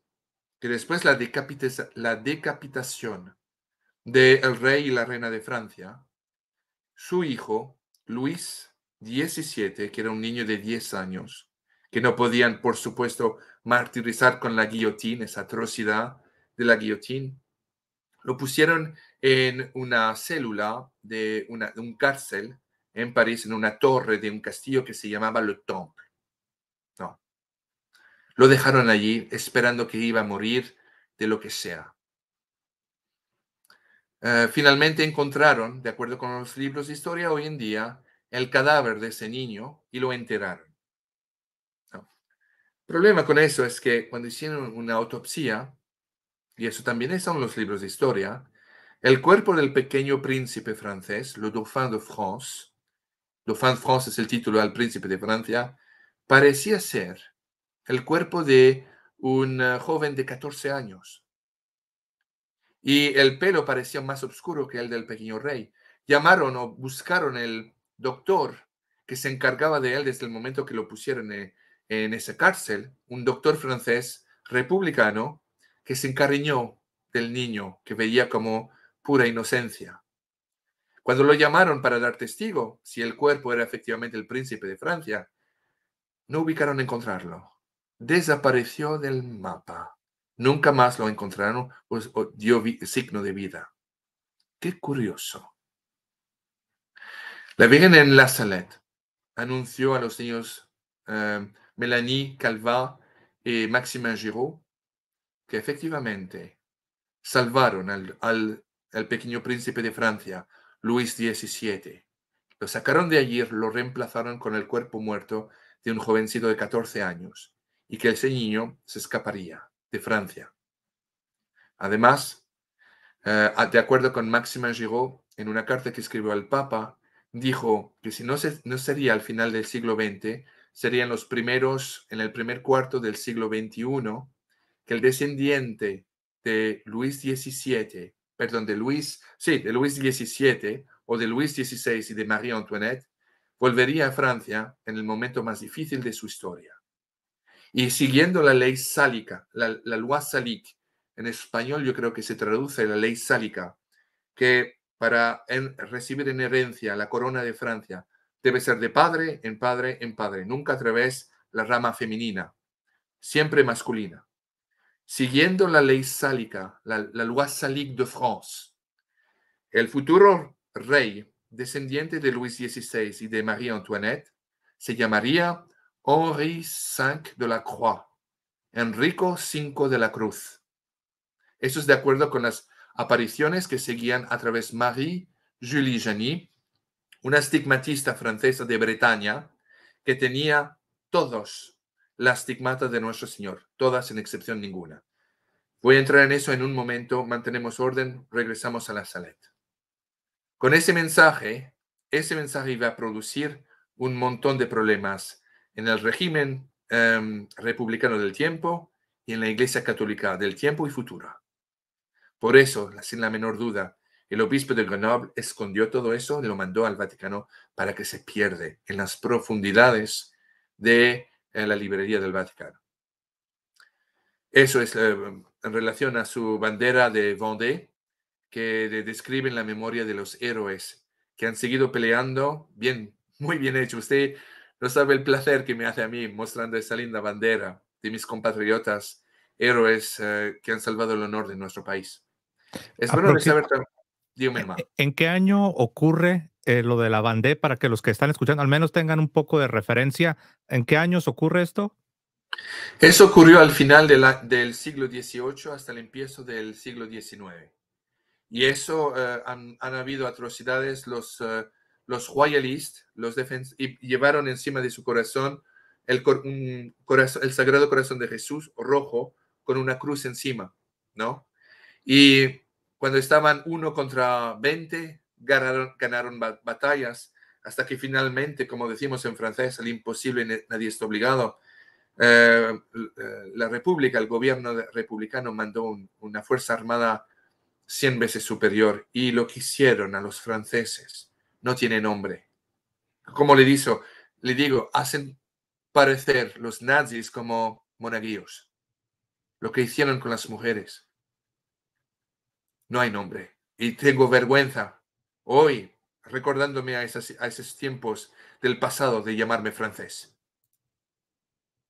que después la, decapita la decapitación del rey y la reina de Francia, su hijo, Luis XVII, que era un niño de 10 años, que no podían, por supuesto, martirizar con la guillotina, esa atrocidad de la guillotina. Lo pusieron en una célula de, un cárcel en París, en una torre de un castillo que se llamaba Le Temple. Lo dejaron allí esperando que iba a morir de lo que sea. Eh, finalmente encontraron, de acuerdo con los libros de historia hoy en día, el cadáver de ese niño y lo enteraron. El problema con eso es que cuando hicieron una autopsia, y eso también está en los libros de historia, el cuerpo del pequeño príncipe francés, le Dauphin de France, Dauphin de France es el título al príncipe de Francia, parecía ser el cuerpo de un eh, joven de 14 años. Y el pelo parecía más oscuro que el del pequeño rey. Llamaron o buscaron el doctor que se encargaba de él desde el momento que lo pusieron en eh, en esa cárcel un doctor francés republicano que se encariñó del niño que veía como pura inocencia. Cuando lo llamaron para dar testigo si el cuerpo era efectivamente el príncipe de Francia, no ubicaron encontrarlo. Desapareció del mapa. Nunca más lo encontraron pues, o, dio signo de vida. Qué curioso. La Virgen en La Salette anunció a los niños eh, Melanie Calva y eh, Maxime Giraud, que efectivamente salvaron al, pequeño príncipe de Francia, Luis XVII. Lo sacaron de allí, lo reemplazaron con el cuerpo muerto de un jovencito de 14 años y que ese niño se escaparía de Francia. Además, eh, de acuerdo con Maxime Giraud, en una carta que escribió al Papa, dijo que si no, no sería al final del siglo XX, serían los primeros en el primer cuarto del siglo XXI, que el descendiente de Luis XVII, perdón, de Luis, sí, de Luis XVII o de Luis XVI y de María Antoinette, volvería a Francia en el momento más difícil de su historia. Y siguiendo la ley sálica, la, la loi salique, en español yo creo que se traduce la ley sálica, que para recibir en herencia la corona de Francia debe ser de padre en padre en padre, nunca a través la rama femenina, siempre masculina. Siguiendo la ley sálica, la, loi salique de France, el futuro rey descendiente de Luis XVI y de María Antoinette se llamaría Henri V de la Croix, Enrico V de la Cruz. Eso es de acuerdo con las apariciones que seguían a través Marie Julie Janine, una estigmatista francesa de Bretaña que tenía todos las estigmatas de nuestro Señor, todas sin excepción ninguna. Voy a entrar en eso en un momento, mantenemos orden, regresamos a la saleta. Con ese mensaje, ese mensaje iba a producir un montón de problemas en el régimen em, republicano del tiempo y en la Iglesia Católica del tiempo y futuro. Por eso, sin la menor duda, el obispo de Grenoble escondió todo eso y lo mandó al Vaticano para que se pierde en las profundidades de eh, la librería del Vaticano. Eso es eh, en relación a su bandera de Vendée, que describe en la memoria de los héroes que han seguido peleando. Bien, muy bien hecho. Usted no sabe el placer que me hace a mí mostrando esa linda bandera de mis compatriotas héroes eh, que han salvado el honor de nuestro país. Ah, también. Eh, eh, ¿En qué año ocurre eh, lo de la bandé para que los que están escuchando al menos tengan un poco de referencia? ¿En qué años ocurre esto? Eso ocurrió al final del siglo XVIII hasta el empiezo del siglo XIX. Y eso han, habido atrocidades. Los, los royalistas los y llevaron encima de su corazón el, corazón el Sagrado Corazón de Jesús rojo con una cruz encima, ¿no? Y cuando estaban uno contra veinte, ganaron, batallas hasta que finalmente, como decimos en francés, el imposible nadie está obligado. Eh, eh, la República, el gobierno republicano mandó una fuerza armada 100 veces superior y lo que hicieron a los franceses no tiene nombre. Como le, digo, le digo, hacen parecer los nazis como monaguillos. Lo que hicieron con las mujeres, no hay nombre. Y tengo vergüenza hoy, recordándome a, esos tiempos del pasado de llamarme francés.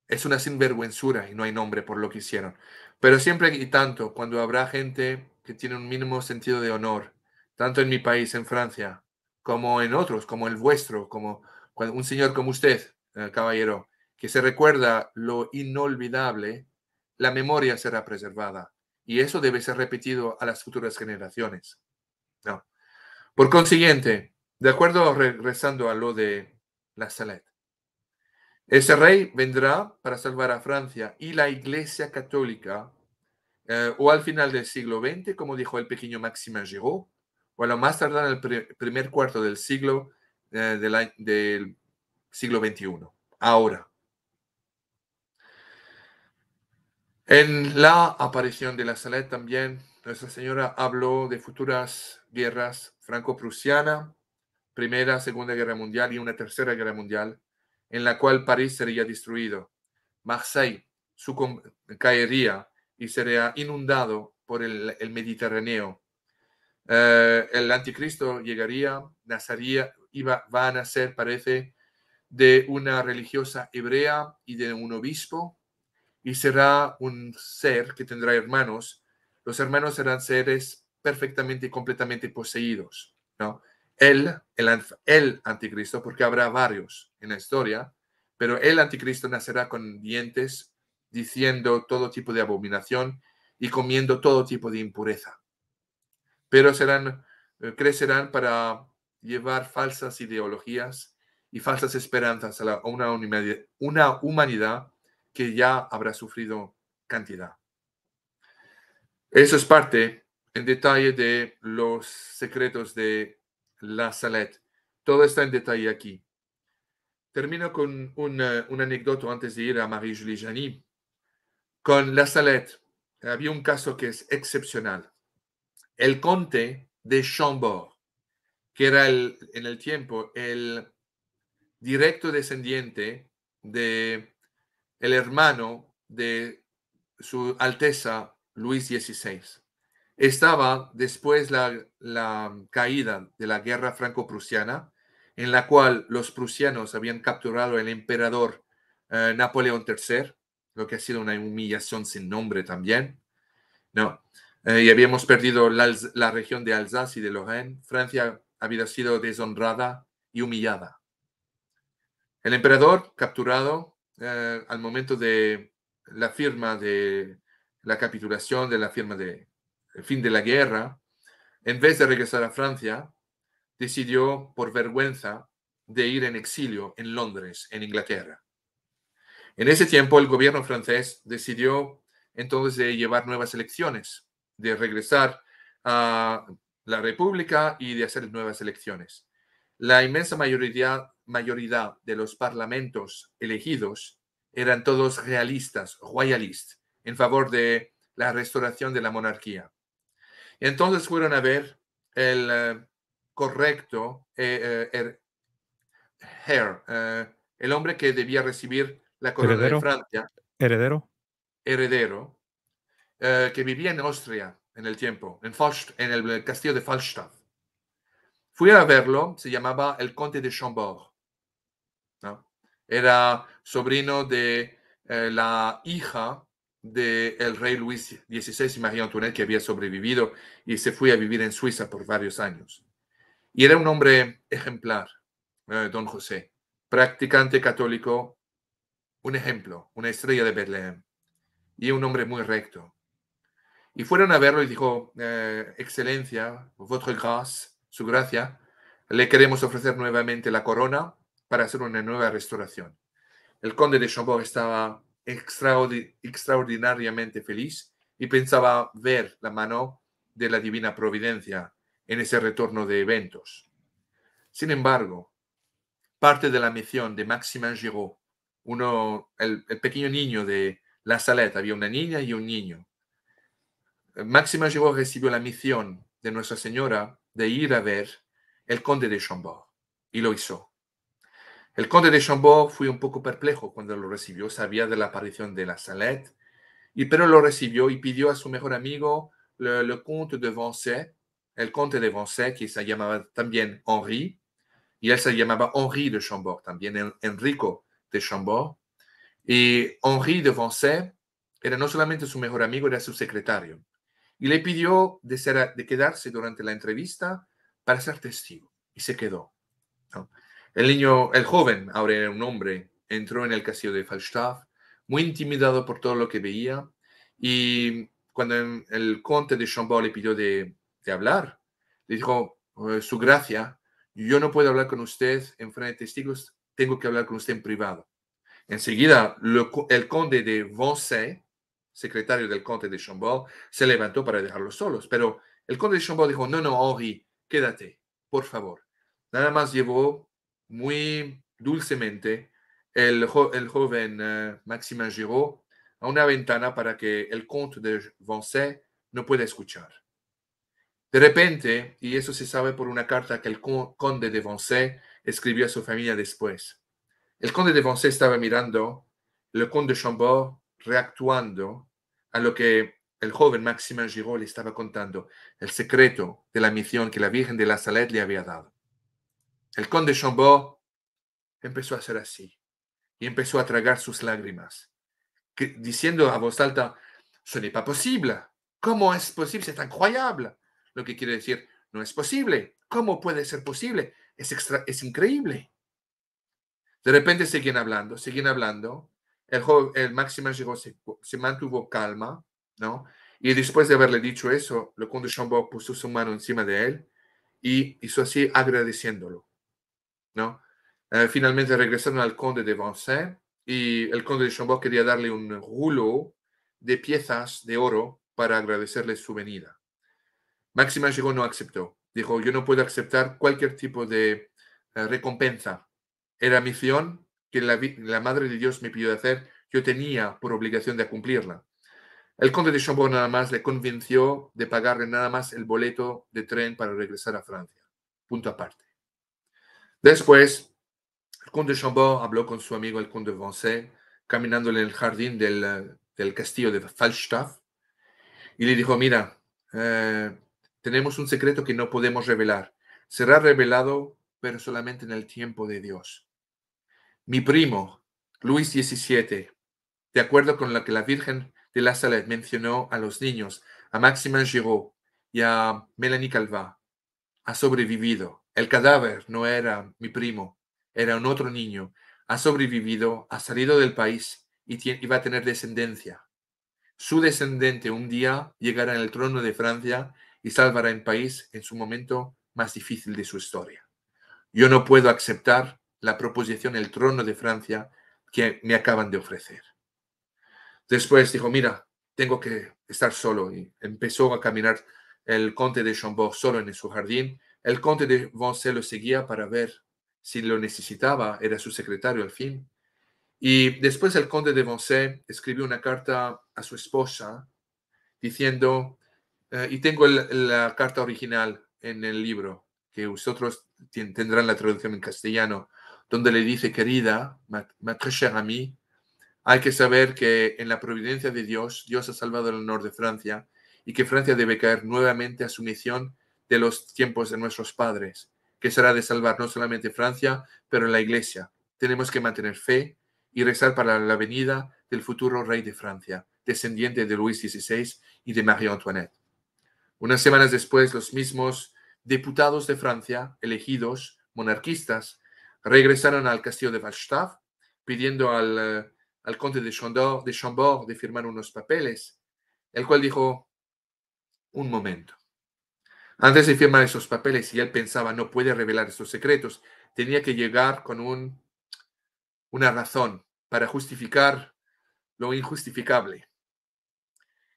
Es una sinvergüenzura y no hay nombre por lo que hicieron. Pero siempre y tanto, cuando habrá gente que tiene un mínimo sentido de honor, tanto en mi país, en Francia, como en otros, como el vuestro, como un señor como usted, eh, caballero, que se recuerda lo inolvidable, la memoria será preservada. Y eso debe ser repetido a las futuras generaciones. No. Por consiguiente, de acuerdo, regresando a lo de la Salet, ese rey vendrá para salvar a Francia y la Iglesia Católica, eh, o al final del siglo XX, como dijo el pequeño Máximo, Giraud, o a lo más tardar en el primer cuarto del siglo, eh, del siglo XXI. Ahora, En la aparición de la Salette también, Nuestra Señora habló de futuras guerras franco-prusiana, Primera, Segunda Guerra Mundial y una Tercera Guerra Mundial, en la cual París sería destruido, Marseille su caería y sería inundado por el, Mediterráneo. Eh, el anticristo llegaría, Nazaría iba, va a nacer, parece, de una religiosa hebrea y de un obispo y será un ser que tendrá hermanos. Los hermanos serán seres perfectamente y completamente poseídos, ¿no? Él, el, el anticristo, porque habrá varios en la historia, pero el anticristo nacerá con dientes, diciendo todo tipo de abominación y comiendo todo tipo de impureza. Pero serán, eh, crecerán para llevar falsas ideologías y falsas esperanzas a, una, una humanidad que ya habrá sufrido cantidad. Eso es parte en detalle de los secretos de la Salette. Todo está en detalle aquí. Termino con un, eh, un anécdota antes de ir a Marie-Julie Janine. Con la Salette había un caso que es excepcional. El conde de Chambord, que era el, en el tiempo el directo descendiente de el hermano de su Alteza Luis XVI. Estaba después la, la caída de la guerra franco-prusiana, en la cual los prusianos habían capturado al emperador eh, Napoleón III, lo que ha sido una humillación sin nombre también. No. Eh, y habíamos perdido la, región de Alsacia y de Lorraine. Francia había sido deshonrada y humillada. El emperador capturado eh, al momento de la firma de la capitulación, de la firma de fin de la guerra, en vez de regresar a Francia, decidió por vergüenza de ir en exilio en Londres, en Inglaterra. En ese tiempo el gobierno francés decidió entonces de llevar nuevas elecciones, de regresar a la República y de hacer nuevas elecciones. La inmensa mayoría mayoría de los parlamentos elegidos eran todos realistas, royalistas, en favor de la restauración de la monarquía. Y entonces fueron a ver el eh, correcto eh, eh, er, el hombre que debía recibir la corona de Francia. Heredero. Heredero, que vivía en Austria en el tiempo, en, en el castillo de Falstaff. Fui a verlo, se llamaba el conde de Chambord. Era sobrino de eh, la hija del rey Luis XVI, María Antoinette, que había sobrevivido y se fue a vivir en Suiza por varios años. Y era un hombre ejemplar, eh, don José, practicante católico, un ejemplo, una estrella de Berlín, y un hombre muy recto. Y fueron a verlo y dijo, eh, excelencia, votre grâce, su gracia, le queremos ofrecer nuevamente la corona para hacer una nueva restauración. El conde de Chambord estaba extraordinariamente feliz y pensaba ver la mano de la divina providencia en ese retorno de eventos. Sin embargo, parte de la misión de Maximin Giraud, uno, el, pequeño niño de La Salette, había una niña y un niño. Maximin Giraud recibió la misión de Nuestra Señora de ir a ver el conde de Chambord y lo hizo. El conde de Chambord fue un poco perplejo cuando lo recibió, sabía de la aparición de la Salette, y pero lo recibió y pidió a su mejor amigo, le, de Vancey, el conde de Vancey, que se llamaba también Henri, y él se llamaba Henri de Chambord, también Enrico de Chambord, y Henri de Vancey era no solamente su mejor amigo, era su secretario. Y le pidió de, ser, de quedarse durante la entrevista para ser testigo. Y se quedó. ¿no? El niño, el joven, ahora era un hombre, entró en el castillo de Falstaff, muy intimidado por todo lo que veía, y cuando el conde de Chambord le pidió de, hablar, le dijo, eh, su gracia, yo no puedo hablar con usted en frente de testigos, tengo que hablar con usted en privado. Enseguida, el conde de Voncey, secretario del conde de Chambord, se levantó para dejarlos solos, pero el conde de Chambord dijo, no, no, Henri, quédate, por favor. Nada más llevó muy dulcemente el, joven eh, Maxime Giraud a una ventana para que el conde de Vincennes no pueda escuchar. De repente, y eso se sabe por una carta que el conde de Vincennes escribió a su familia después, el conde de Vincennes estaba mirando, el conde de Chambord reactuando a lo que el joven Maximin Giraud le estaba contando, el secreto de la misión que la Virgen de la Salette le había dado. El conde Chambord empezó a hacer así y empezó a tragar sus lágrimas, diciendo a voz alta, «¡Eso no es posible, ¿cómo es posible? Es incroyable. Lo que quiere decir, no es posible, ¿cómo puede ser posible? Es, extra, es increíble. De repente seguían hablando, siguen hablando. El, el máximo se, se, mantuvo calma, ¿no? Y después de haberle dicho eso, el conde Chambord puso su mano encima de él y hizo así agradeciéndolo. ¿no? Eh, finalmente regresaron al conde de Vincennes y el conde de Chambord quería darle un rulo de piezas de oro para agradecerle su venida. Máxima llegó no aceptó. Dijo, yo no puedo aceptar cualquier tipo de eh, recompensa. Era misión que la, la, Madre de Dios me pidió hacer, yo tenía por obligación de cumplirla. El conde de Chambord nada más le convenció de pagarle nada más el boleto de tren para regresar a Francia. Punto aparte. Después, el conde Chambord habló con su amigo el conde Vence, caminando en el jardín del, castillo de Falstaff, y le dijo, mira, eh, tenemos un secreto que no podemos revelar. Será revelado, pero solamente en el tiempo de Dios. Mi primo, Luis XVII, de acuerdo con lo que la Virgen de la Sala mencionó a los niños, a Maximin Giraud y a Melanie Calvat, ha sobrevivido. El cadáver no era mi primo, era un otro niño. Ha sobrevivido, ha salido del país y, va a tener descendencia. Su descendiente un día llegará al trono de Francia y salvará el país en su momento más difícil de su historia. Yo no puedo aceptar la proposición del trono de Francia que me acaban de ofrecer. Después dijo, mira, tengo que estar solo. Y empezó a caminar el conde de Chambord solo en su jardín el conde de Vancé lo seguía para ver si lo necesitaba, era su secretario al fin. Y después el conde de Vancé escribió una carta a su esposa diciendo, eh, y tengo la carta original en el libro, que ustedes tendrán la traducción en castellano, donde le dice, querida, ma, ma très chère amie, hay que saber que en la providencia de Dios, Dios ha salvado el honor de Francia y que Francia debe caer nuevamente a su misión de los tiempos de nuestros padres, que será de salvar no solamente Francia, pero la Iglesia. Tenemos que mantener fe y rezar para la venida del futuro rey de Francia, descendiente de Luis XVI y de María Antoinette. Unas semanas después, los mismos diputados de Francia, elegidos monarquistas, regresaron al castillo de Valstaff pidiendo al, eh, al conde de de Chambord de firmar unos papeles, el cual dijo, un momento, antes de firmar esos papeles, y él pensaba, no puede revelar esos secretos, tenía que llegar con un, una razón para justificar lo injustificable.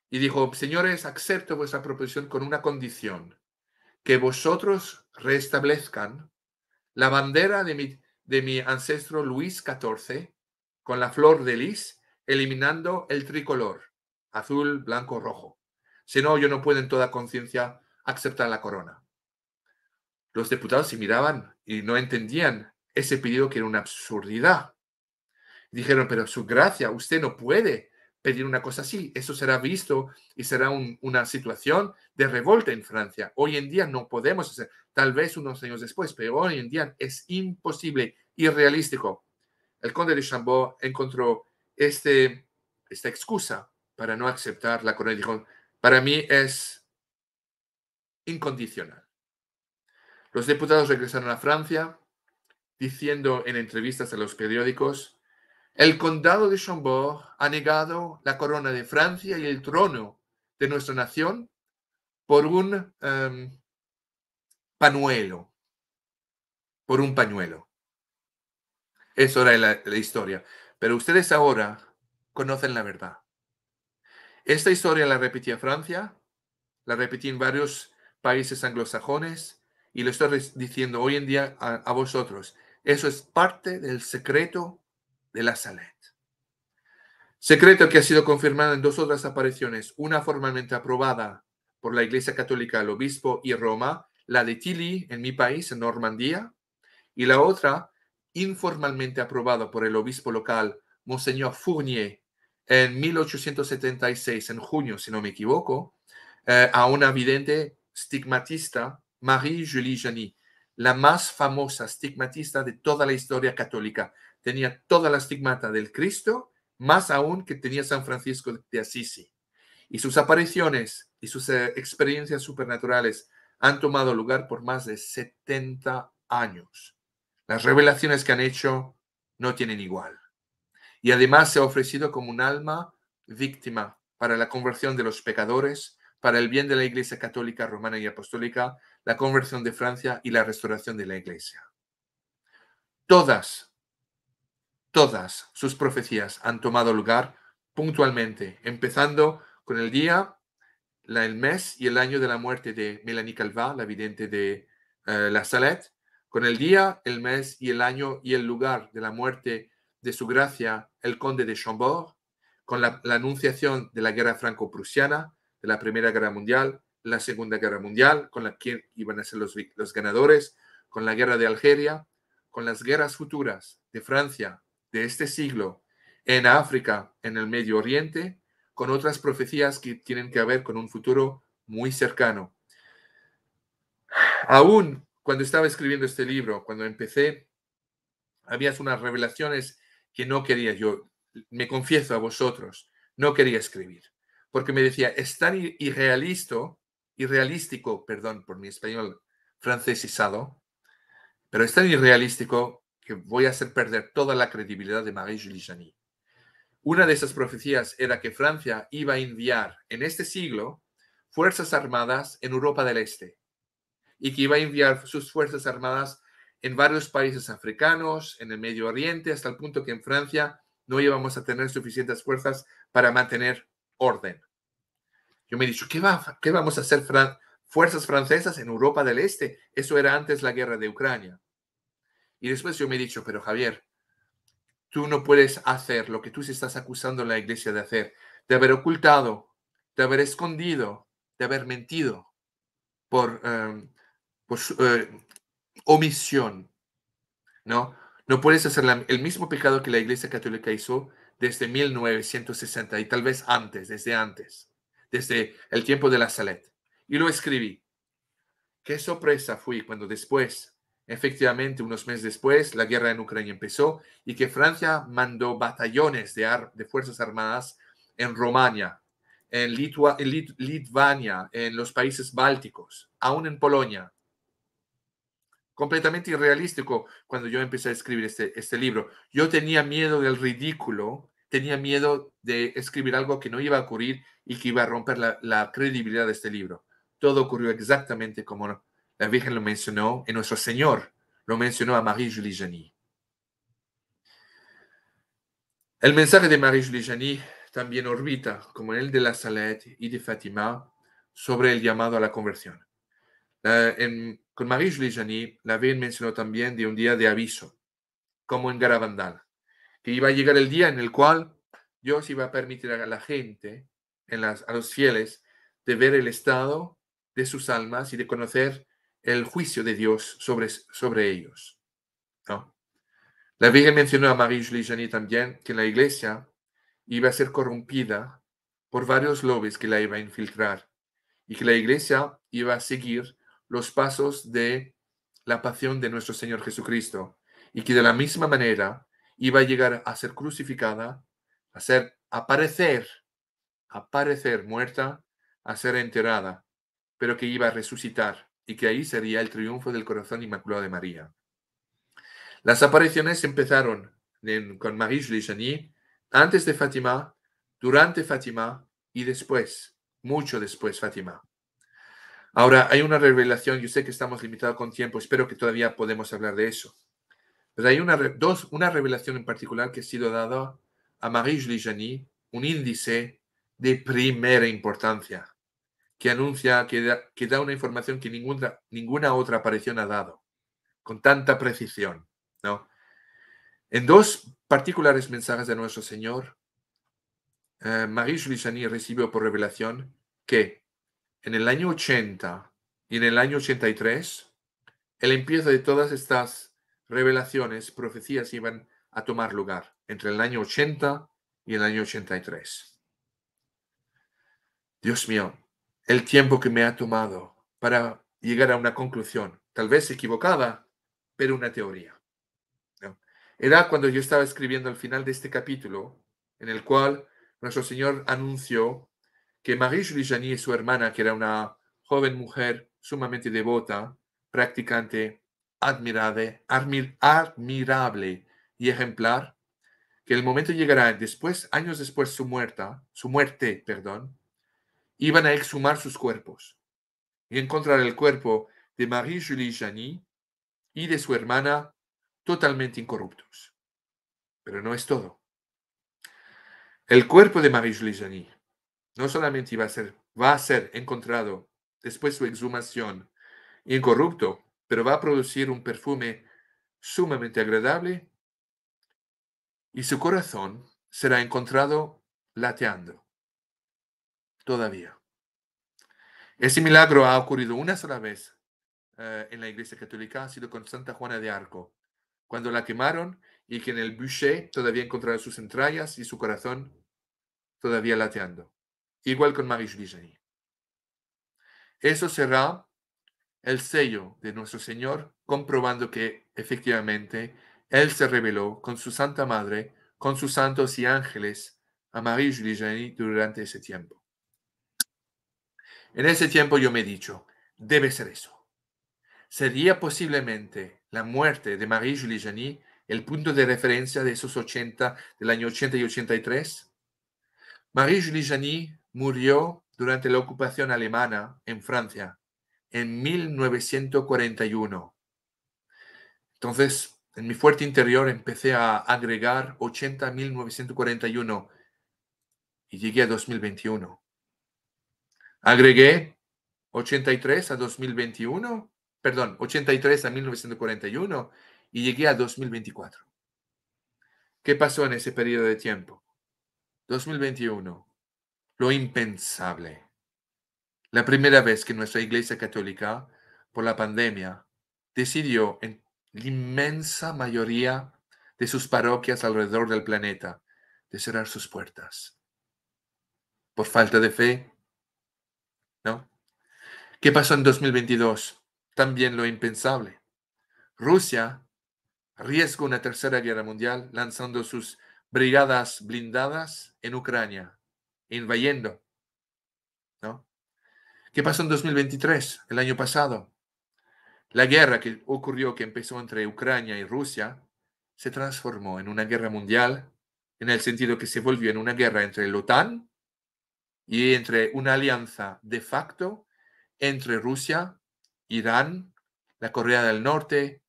Y dijo, señores, acepto vuestra proposición con una condición, que vosotros restablezcan la bandera de mi, de mi ancestro Luis XIV con la flor de lis, eliminando el tricolor, azul, blanco, rojo. Si no, yo no puedo en toda conciencia aceptar la corona. Los diputados se miraban y no entendían ese pedido que era una absurdidad. Dijeron, pero su gracia, usted no puede pedir una cosa así. Eso será visto y será una situación de revolta en Francia. Hoy en día no podemos hacer, tal vez unos años después, pero hoy en día es imposible, irrealístico. El conde de Chambord encontró este, esta excusa para no aceptar la corona. Y Dijo, para mí es incondicional. Los diputados regresaron a Francia diciendo en entrevistas a los periódicos, el condado de Chambord ha negado la corona de Francia y el trono de nuestra nación por un em, pañuelo, por un pañuelo. Eso era la, la historia. Pero ustedes ahora conocen la verdad. Esta historia la repetía Francia, la repetí en varios países anglosajones y lo estoy diciendo hoy en día a, vosotros. Eso es parte del secreto de la Salet. Secreto que ha sido confirmado en dos otras apariciones, una formalmente aprobada por la Iglesia Católica, el Obispo y Roma, la de Tilly en mi país, en Normandía, y la otra informalmente aprobada por el Obispo local, Monseñor Fournier, en 1876, en junio, si no me equivoco, eh, a una vidente estigmatista, Marie-Julie Jenny, la más famosa estigmatista de toda la historia católica. Tenía toda la estigmata del Cristo, más aún que tenía San Francisco de Assisi. Y sus apariciones y sus eh, experiencias supernaturales han tomado lugar por más de 70 años. Las revelaciones que han hecho no tienen igual. Y además se ha ofrecido como un alma víctima para la conversión de los pecadores para el bien de la Iglesia Católica, Romana y Apostólica, la conversión de Francia y la restauración de la Iglesia. Todas, todas sus profecías han tomado lugar puntualmente, empezando con el día, la, el mes y el año de la muerte de Melanie Calva, la vidente de eh, La Salette, con el día, el mes y el año y el lugar de la muerte de su gracia el conde de Chambord, con la anunciación de la guerra franco-prusiana, de la Primera Guerra Mundial, la Segunda Guerra Mundial, con la que iban a ser los, los ganadores, con la Guerra de Algeria, con las guerras futuras de Francia de este siglo, en África, en el Medio Oriente, con otras profecías que tienen que ver con un futuro muy cercano. Aún cuando estaba escribiendo este libro, cuando empecé, había unas revelaciones que no quería yo, me confieso a vosotros, no quería escribir porque me decía, es tan irrealista, irrealístico, perdón por mi español francesizado, pero es tan irrealístico que voy a hacer perder toda la credibilidad de Marie-Julie Una de esas profecías era que Francia iba a enviar en este siglo fuerzas armadas en Europa del Este y que iba a enviar sus fuerzas armadas en varios países africanos, en el Medio Oriente, hasta el punto que en Francia no íbamos a tener suficientes fuerzas para mantener orden. Yo me he dicho, ¿qué, va, vamos a hacer fuerzas francesas en Europa del Este? Eso era antes la guerra de Ucrania. Y después yo me he dicho, pero Javier, tú no puedes hacer lo que tú se estás acusando a la iglesia de hacer, de haber ocultado, de haber escondido, de haber mentido por, em, eh, omisión. ¿No? No puedes hacer el mismo pecado que la iglesia católica hizo desde 1960 y tal vez antes, desde antes, desde el tiempo de la Salette. Y lo escribí. Qué sorpresa fui cuando después, efectivamente unos meses después, la guerra en Ucrania empezó y que Francia mandó batallones de, fuerzas armadas en Romania, en, Lituania, en los países bálticos, aún en Polonia, completamente irrealístico cuando yo empecé a escribir este, este libro. Yo tenía miedo del ridículo, tenía miedo de escribir algo que no iba a ocurrir y que iba a romper la, credibilidad de este libro. Todo ocurrió exactamente como la Virgen lo mencionó En nuestro Señor lo mencionó a Marie-Julie jenny El mensaje de Marie-Julie jenny también orbita, como el de la Salette y de Fatima, sobre el llamado a la conversión. Eh, en, con Marie Julie la Virgen mencionó también de un día de aviso, como en Garabandal, que iba a llegar el día en el cual Dios iba a permitir a la gente, en las, a los fieles, de ver el estado de sus almas y de conocer el juicio de Dios sobre, sobre ellos. La Virgen mencionó a Marie Julie también que la iglesia iba a ser corrompida por varios lobes que la iba a infiltrar y que la iglesia iba a seguir los pasos de la pasión de nuestro Señor Jesucristo y que de la misma manera iba a llegar a ser crucificada, a ser aparecer, aparecer muerta, a ser enterrada, pero que iba a resucitar y que ahí sería el triunfo del corazón inmaculado de María. Las apariciones empezaron con Marie Julie antes de Fátima, durante Fátima y después, mucho después Fátima. Ahora, hay una revelación, yo sé que estamos limitados con tiempo, espero que todavía podemos hablar de eso. Pero pues hay una, dos, una revelación en particular que ha sido dada a Marie Julie un índice de primera importancia, que anuncia, que da, da una información que ninguna, ninguna otra aparición ha dado, con tanta precisión. ¿no? En dos particulares mensajes de nuestro Señor, eh, Marie Julie recibió por revelación que en el año 80 y en el año 83, el empiezo de todas estas revelaciones, profecías iban a tomar lugar entre el año 80 y el año 83. Dios mío, el tiempo que me ha tomado para llegar a una conclusión, tal vez equivocada, pero una teoría. Era cuando yo estaba escribiendo al final de este capítulo, en el cual nuestro Señor anunció que Marie julie y su hermana, que era una joven mujer sumamente devota, practicante, admirable, admirable y ejemplar, que el momento llegará después, años después su muerta, su muerte, perdón, iban a exhumar sus cuerpos y encontrar el cuerpo de Marie Julie Janie y de su hermana totalmente incorruptos. Pero no es todo. El cuerpo de Marie Julie Janie no solamente iba a ser, va a ser encontrado después su exhumación incorrupto, pero va a producir un perfume sumamente agradable y su corazón será encontrado lateando todavía. Ese milagro ha ocurrido una sola vez eh, en la Iglesia Católica, ha sido con Santa Juana de Arco, cuando la quemaron y que en el bûcher todavía encontraron sus entrañas y su corazón todavía lateando. Igual con María Vijay. Eso será el sello de nuestro Señor, comprobando que efectivamente Él se reveló con su Santa Madre, con sus santos y ángeles a María Vijay durante ese tiempo. En ese tiempo yo me he dicho, debe ser eso. Sería posiblemente la muerte de Marie-Julie el punto de referencia de esos 80 del año 80 y 83. Marie-Julie murió durante la ocupación alemana en Francia en 1941. Entonces, en mi fuerte interior empecé a agregar 80.941 y llegué a 2021. Agregué 83 a 2021, perdón, 83 a 1941 y llegué a 2024. ¿Qué pasó en ese periodo de tiempo? 2021, lo impensable. La primera vez que nuestra Iglesia Católica, por la pandemia, decidió en la inmensa mayoría de sus parroquias alrededor del planeta de cerrar sus puertas. Por falta de fe, ¿no? ¿Qué pasó en 2022? También lo impensable. Rusia arriesgó una tercera guerra mundial lanzando sus brigadas blindadas en Ucrania invadiendo. ¿no? ¿Qué pasó en 2023, el año pasado? La guerra que ocurrió, que empezó entre Ucrania y Rusia, se transformó en una guerra mundial, en el sentido que se volvió en una guerra entre la OTAN y entre una alianza de facto entre Rusia, Irán, la Corea del Norte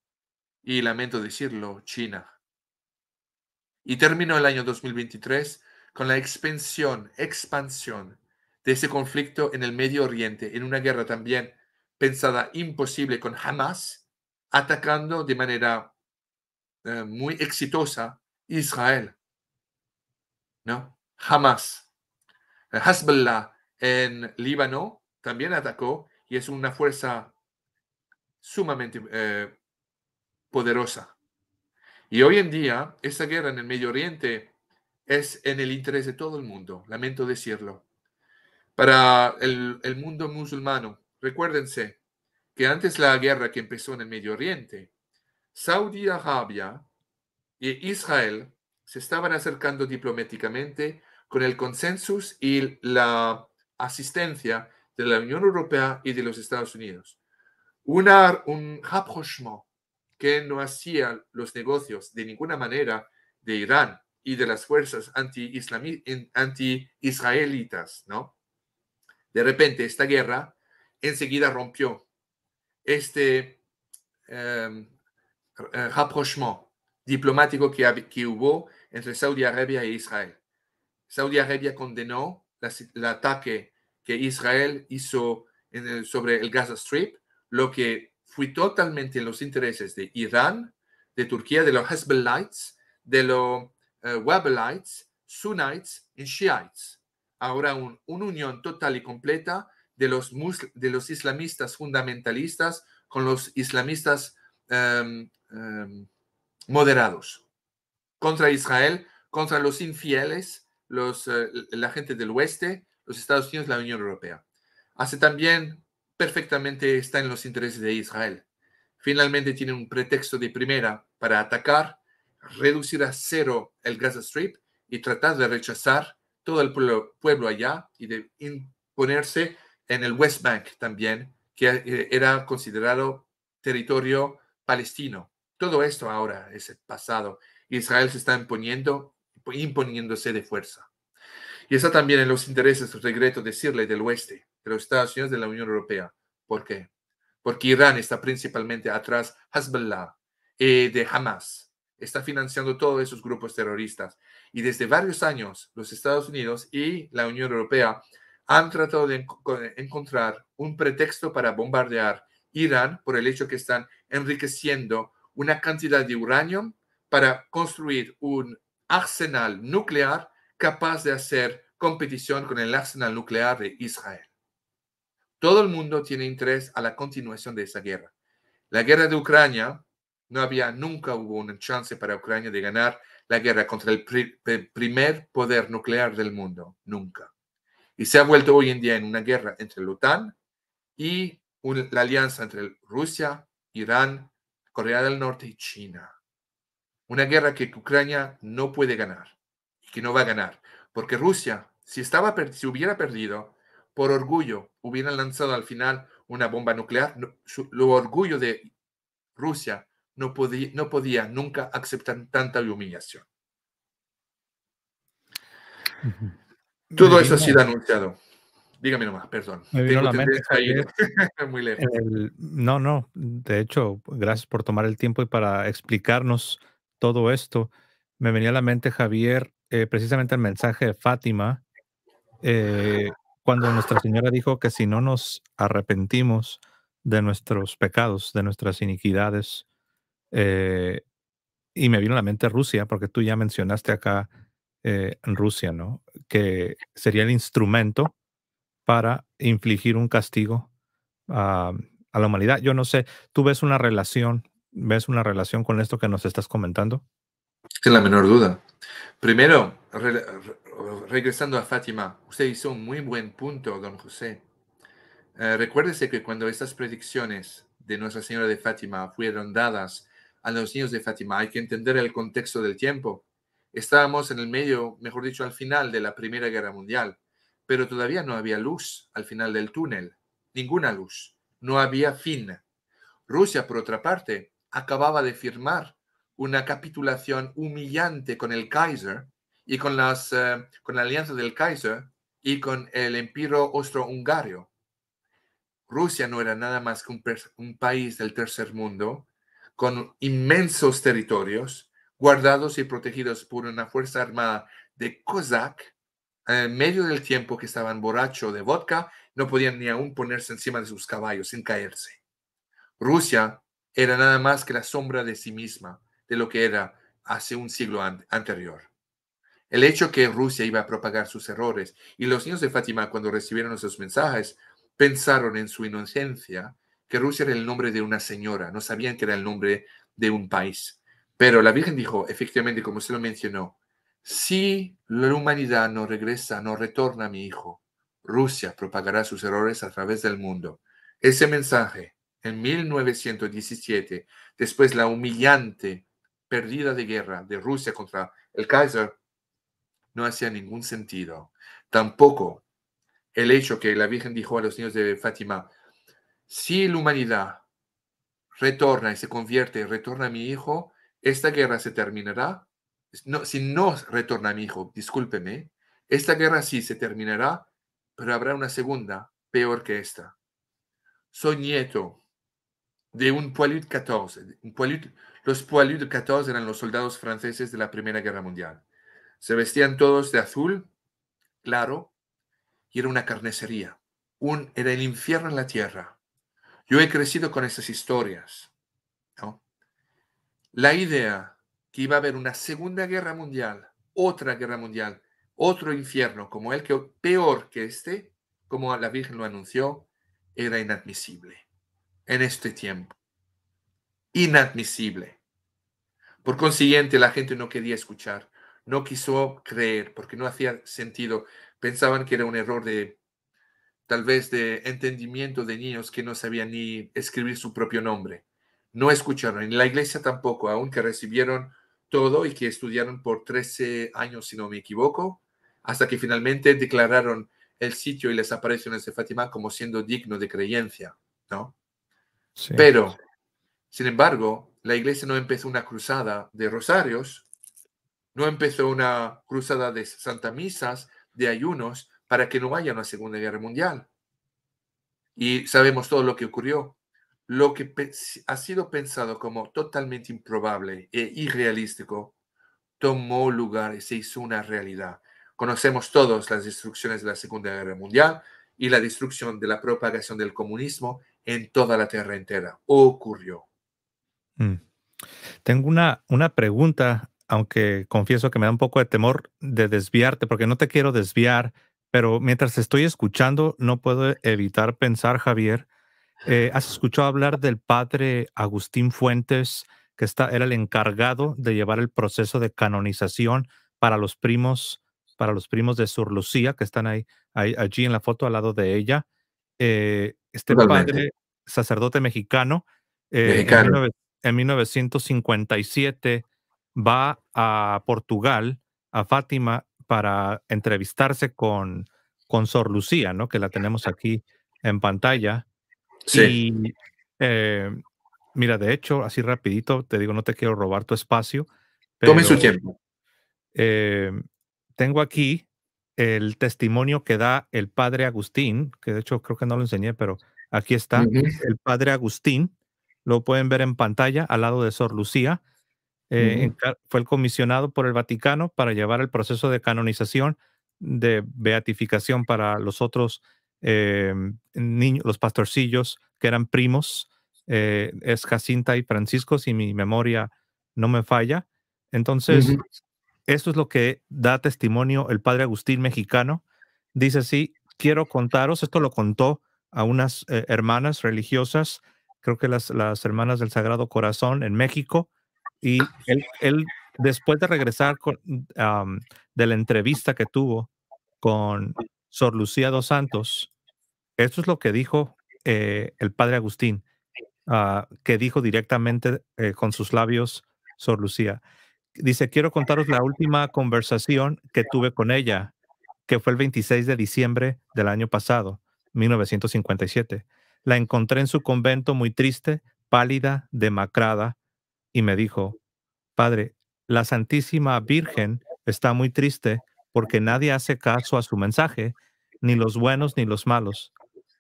y, lamento decirlo, China. Y terminó el año 2023 con la expansión, expansión de ese conflicto en el Medio Oriente, en una guerra también pensada imposible con Hamas, atacando de manera eh, muy exitosa Israel. ¿No? Hamas. Hezbollah en Líbano también atacó y es una fuerza sumamente eh, poderosa. Y hoy en día, esa guerra en el Medio Oriente es en el interés de todo el mundo, lamento decirlo. Para el, mundo musulmano, recuérdense que antes la guerra que empezó en el Medio Oriente, Saudi Arabia y Israel se estaban acercando diplomáticamente con el consenso y la asistencia de la Unión Europea y de los Estados Unidos. Una, un rapprochement que no hacía los negocios de ninguna manera de Irán y de las fuerzas anti-israelitas, ¿no? De repente, esta guerra enseguida rompió este em, eh, rapprochement diplomático que, hubo entre Saudi Arabia e Israel. Saudi Arabia condenó el ataque que Israel hizo sobre el Gaza Strip, lo que fue totalmente en los intereses de Irán, de Turquía, de los Hezbollahs, de los eh, Sunnites y Shiites. Ahora un, una unión total y completa de los, de los islamistas fundamentalistas con los islamistas em, em, moderados. Contra Israel, contra los infieles, los, eh, la gente del oeste, los Estados Unidos, la Unión Europea. Hace también perfectamente está en los intereses de Israel. Finalmente tiene un pretexto de primera para atacar reducir a cero el Gaza Strip y tratar de rechazar todo el pueblo, allá y de imponerse en el West Bank también, que eh, era considerado territorio palestino. Todo esto ahora es el pasado. Israel se está imponiendo, imponiéndose de fuerza. Y está también en los intereses, regreto decirle, del oeste, de los Estados Unidos, de la Unión Europea. ¿Por qué? Porque Irán está principalmente atrás Hezbollah y eh, de Hamas está financiando todos esos grupos terroristas. Y desde varios años, los Estados Unidos y la Unión Europea han tratado de encontrar un pretexto para bombardear Irán por el hecho que están enriqueciendo una cantidad de uranio para construir un arsenal nuclear capaz de hacer competición con el arsenal nuclear de Israel. Todo el mundo tiene interés a la continuación de esa guerra. La guerra de Ucrania no había, nunca hubo una chance para Ucrania de ganar la guerra contra el primer poder nuclear del mundo, nunca. Y se ha vuelto hoy en día en una guerra entre la OTAN y la alianza entre Rusia, Irán, Corea del Norte y China. Una guerra que Ucrania no puede ganar y que no va a ganar, porque Rusia, si, estaba, si hubiera perdido, por orgullo, hubiera lanzado al final una bomba nuclear, lo orgullo de Rusia no podía, nunca aceptar tanta humillación. Todo eso ha sido anunciado. Dígame nomás, perdón. no, no. De hecho, gracias por tomar el tiempo y para explicarnos todo esto. Me venía a la mente, Javier, eh, precisamente el mensaje de Fátima, eh, cuando Nuestra Señora dijo que si no nos arrepentimos de nuestros pecados, de nuestras iniquidades, eh, y me vino a la mente Rusia, porque tú ya mencionaste acá eh, Rusia, ¿no? Que sería el instrumento para infligir un castigo a, la humanidad. Yo no sé, ¿tú ves una relación, ves una relación con esto que nos estás comentando? Sin la menor duda. Primero, regresando a Fátima, usted hizo un muy buen punto, don José. Eh, recuérdese que cuando estas predicciones de Nuestra Señora de Fátima fueron dadas a los niños de Fátima. Hay que entender el contexto del tiempo. Estábamos en el medio, mejor dicho, al final de la Primera Guerra Mundial, pero todavía no había luz al final del túnel, ninguna luz, no había fin. Rusia, por otra parte, acababa de firmar una capitulación humillante con el Kaiser y con, las, eh, con la alianza del Kaiser y con el imperio Austro-Hungario. Rusia no era nada más que un país del tercer mundo con inmensos territorios guardados y protegidos por una fuerza armada de Cossack, en medio del tiempo que estaban borrachos de vodka, no podían ni aún ponerse encima de sus caballos sin caerse. Rusia era nada más que la sombra de sí misma, de lo que era hace un siglo anterior. El hecho que Rusia iba a propagar sus errores y los niños de Fátima cuando recibieron esos mensajes pensaron en su inocencia que Rusia era el nombre de una señora, no sabían que era el nombre de un país. Pero la Virgen dijo, efectivamente, como se lo mencionó, si la humanidad no regresa, no retorna a mi hijo, Rusia propagará sus errores a través del mundo. Ese mensaje, en 1917, después la humillante perdida de guerra de Rusia contra el Kaiser, no hacía ningún sentido. Tampoco el hecho que la Virgen dijo a los niños de Fátima, si la humanidad retorna y se convierte, retorna a mi hijo, esta guerra se terminará. No, si no retorna a mi hijo, discúlpeme, esta guerra sí se terminará, pero habrá una segunda peor que esta. Soy nieto de un Poilud 14. los Poilud 14 eran los soldados franceses de la Primera Guerra Mundial. Se vestían todos de azul, claro, y era una carnicería. Un, era el infierno en la tierra. Yo he crecido con esas historias. ¿no? La idea que iba a haber una segunda guerra mundial, otra guerra mundial, otro infierno como el que peor que este, como la Virgen lo anunció, era inadmisible en este tiempo. Inadmisible. Por consiguiente, la gente no quería escuchar, no quiso creer porque no hacía sentido. Pensaban que era un error de tal vez de entendimiento de niños que no sabían ni escribir su propio nombre. No escucharon, en la iglesia tampoco, aunque recibieron todo y que estudiaron por 13 años, si no me equivoco, hasta que finalmente declararon el sitio y las apariciones de Fátima como siendo digno de creencia, ¿no? Pero, sin embargo, la iglesia no empezó una cruzada de rosarios, no empezó una cruzada de santa misas, de ayunos, para que no haya una Segunda Guerra Mundial. Y sabemos todo lo que ocurrió. Lo que ha sido pensado como totalmente improbable e irrealístico tomó lugar y se hizo una realidad. Conocemos todos las destrucciones de la Segunda Guerra Mundial y la destrucción de la propagación del comunismo en toda la Tierra entera. Ocurrió. Mm. Tengo una, una pregunta, aunque confieso que me da un poco de temor de desviarte, porque no te quiero desviar pero mientras estoy escuchando, no puedo evitar pensar, Javier, eh, ¿has escuchado hablar del padre Agustín Fuentes, que está, era el encargado de llevar el proceso de canonización para los primos, para los primos de Sur Lucía, que están ahí, allí en la foto al lado de ella? Eh, este padre, sacerdote mexicano, eh, en 1957 va a Portugal, a Fátima, para entrevistarse con, con Sor Lucía, ¿no? Que la tenemos aquí en pantalla. Sí. Eh, mira, de hecho, así rapidito, te digo, no te quiero robar tu espacio. Pero, Tome su tiempo. Eh, tengo aquí el testimonio que da el padre Agustín, que de hecho creo que no lo enseñé, pero aquí está. El padre Agustín, lo pueden ver en pantalla al lado de Sor Lucía. Eh, fue el comisionado por el Vaticano para llevar el proceso de canonización, de beatificación para los otros eh, niños, los pastorcillos que eran primos, eh, es Jacinta y Francisco, si mi memoria no me falla. Entonces, esto eso es lo que da testimonio el padre Agustín mexicano. Dice sí, quiero contaros, esto lo contó a unas hermanas religiosas, creo que las, las hermanas del Sagrado Corazón en México, y él, después de regresar de la entrevista que tuvo con Sor Lucía dos Santos, esto es lo que dijo eh, el padre Agustín, ah, que dijo directamente eh, con sus labios Sor Lucía. Dice, quiero contaros la última conversación que tuve con ella, que fue el 26 de diciembre del año pasado, 1957. La encontré en su convento muy triste, pálida, demacrada, y me dijo, Padre, la Santísima Virgen está muy triste porque nadie hace caso a su mensaje, ni los buenos ni los malos.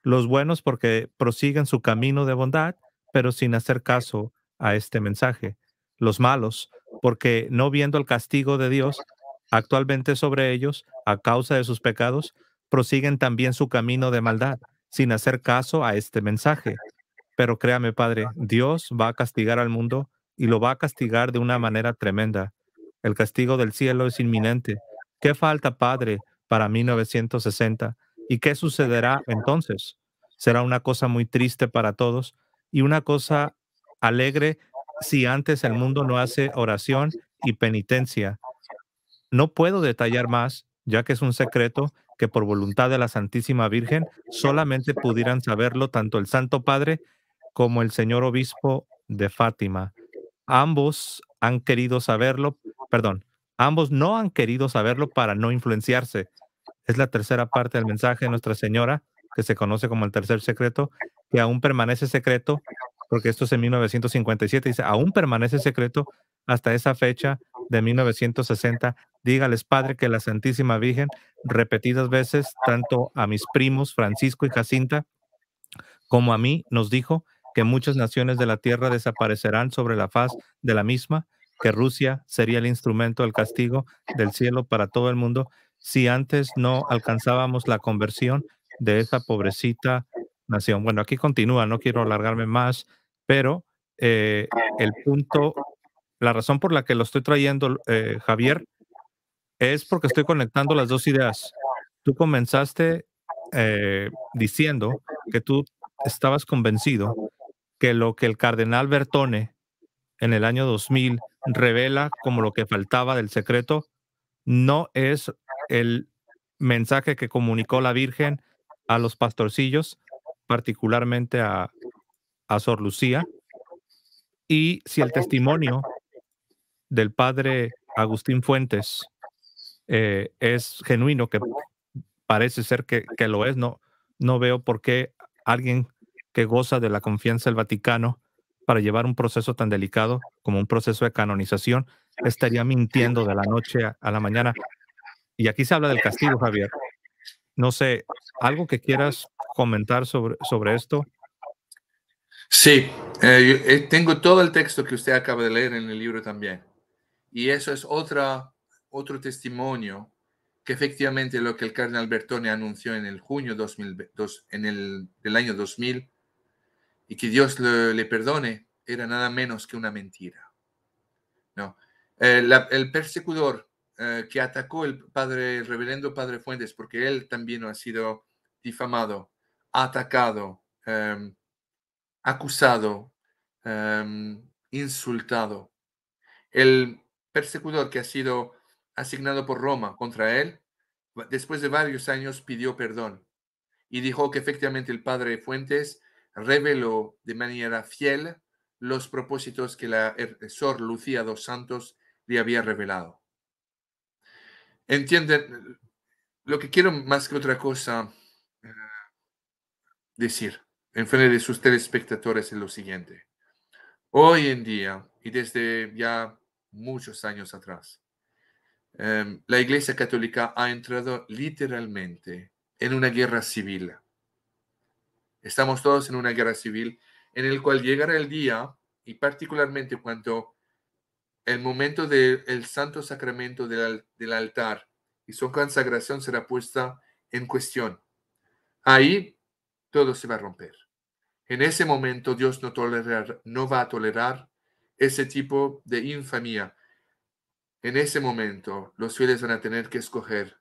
Los buenos porque prosiguen su camino de bondad, pero sin hacer caso a este mensaje. Los malos porque no viendo el castigo de Dios actualmente sobre ellos a causa de sus pecados, prosiguen también su camino de maldad, sin hacer caso a este mensaje. Pero créame, Padre, Dios va a castigar al mundo y lo va a castigar de una manera tremenda. El castigo del cielo es inminente. ¿Qué falta, Padre, para 1960? ¿Y qué sucederá entonces? Será una cosa muy triste para todos y una cosa alegre si antes el mundo no hace oración y penitencia. No puedo detallar más, ya que es un secreto que por voluntad de la Santísima Virgen solamente pudieran saberlo tanto el Santo Padre como el señor obispo de Fátima. Ambos han querido saberlo, perdón, ambos no han querido saberlo para no influenciarse. Es la tercera parte del mensaje de Nuestra Señora, que se conoce como el tercer secreto, que aún permanece secreto, porque esto es en 1957, dice, aún permanece secreto hasta esa fecha de 1960. Dígales, Padre, que la Santísima Virgen, repetidas veces, tanto a mis primos Francisco y Jacinta como a mí, nos dijo que muchas naciones de la tierra desaparecerán sobre la faz de la misma, que Rusia sería el instrumento del castigo del cielo para todo el mundo si antes no alcanzábamos la conversión de esa pobrecita nación. Bueno, aquí continúa, no quiero alargarme más, pero eh, el punto, la razón por la que lo estoy trayendo, eh, Javier, es porque estoy conectando las dos ideas. Tú comenzaste eh, diciendo que tú estabas convencido que lo que el cardenal Bertone en el año 2000 revela como lo que faltaba del secreto no es el mensaje que comunicó la Virgen a los pastorcillos, particularmente a, Sor Lucía, y si el testimonio del padre Agustín Fuentes eh, es genuino, que parece ser que, que, lo es, no, no veo por qué alguien que goza de la confianza del Vaticano para llevar un proceso tan delicado como un proceso de canonización, estaría mintiendo de la noche a la mañana. Y aquí se habla del castigo, Javier. No sé, ¿algo que quieras comentar sobre, sobre esto? Sí, eh, eh, tengo todo el texto que usted acaba de leer en el libro también. Y eso es otra, otro testimonio que efectivamente lo que el cardenal Bertone anunció en el junio dos, en el, del año 2000 y que Dios le, perdone era nada menos que una mentira. No. El, persecutor eh, que atacó el padre, reverendo padre Fuentes, porque él también ha sido difamado, atacado, em, acusado, em, insultado. El persecutor que ha sido asignado por Roma contra él, después de varios años pidió perdón y dijo que efectivamente el padre Fuentes reveló de manera fiel los propósitos que la er, eh, Sor Lucía dos Santos le había revelado. Entienden, lo que quiero más que otra cosa eh, decir en frente de sus telespectadores es lo siguiente. Hoy en día, y desde ya muchos años atrás, em, la Iglesia Católica ha entrado literalmente en una guerra civil Estamos todos en una guerra civil en el cual llegará el día, y particularmente cuando el momento del santo sacramento del, altar y su consagración será puesta en cuestión. Ahí todo se va a romper. En ese momento Dios no, tolerar, no va a tolerar ese tipo de infamia. En ese momento los fieles van a tener que escoger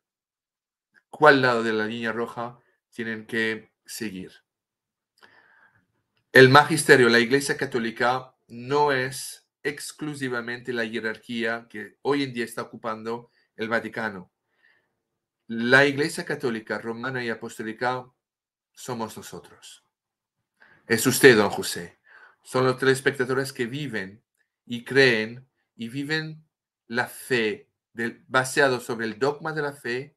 cuál lado de la línea roja tienen que seguir. El magisterio, la Iglesia Católica, no es exclusivamente la jerarquía que hoy en día está ocupando el Vaticano. La Iglesia Católica, Romana y Apostólica somos nosotros. Es usted, don José. Son los telespectadores que viven y creen y viven la fe del, baseado sobre el dogma de la fe,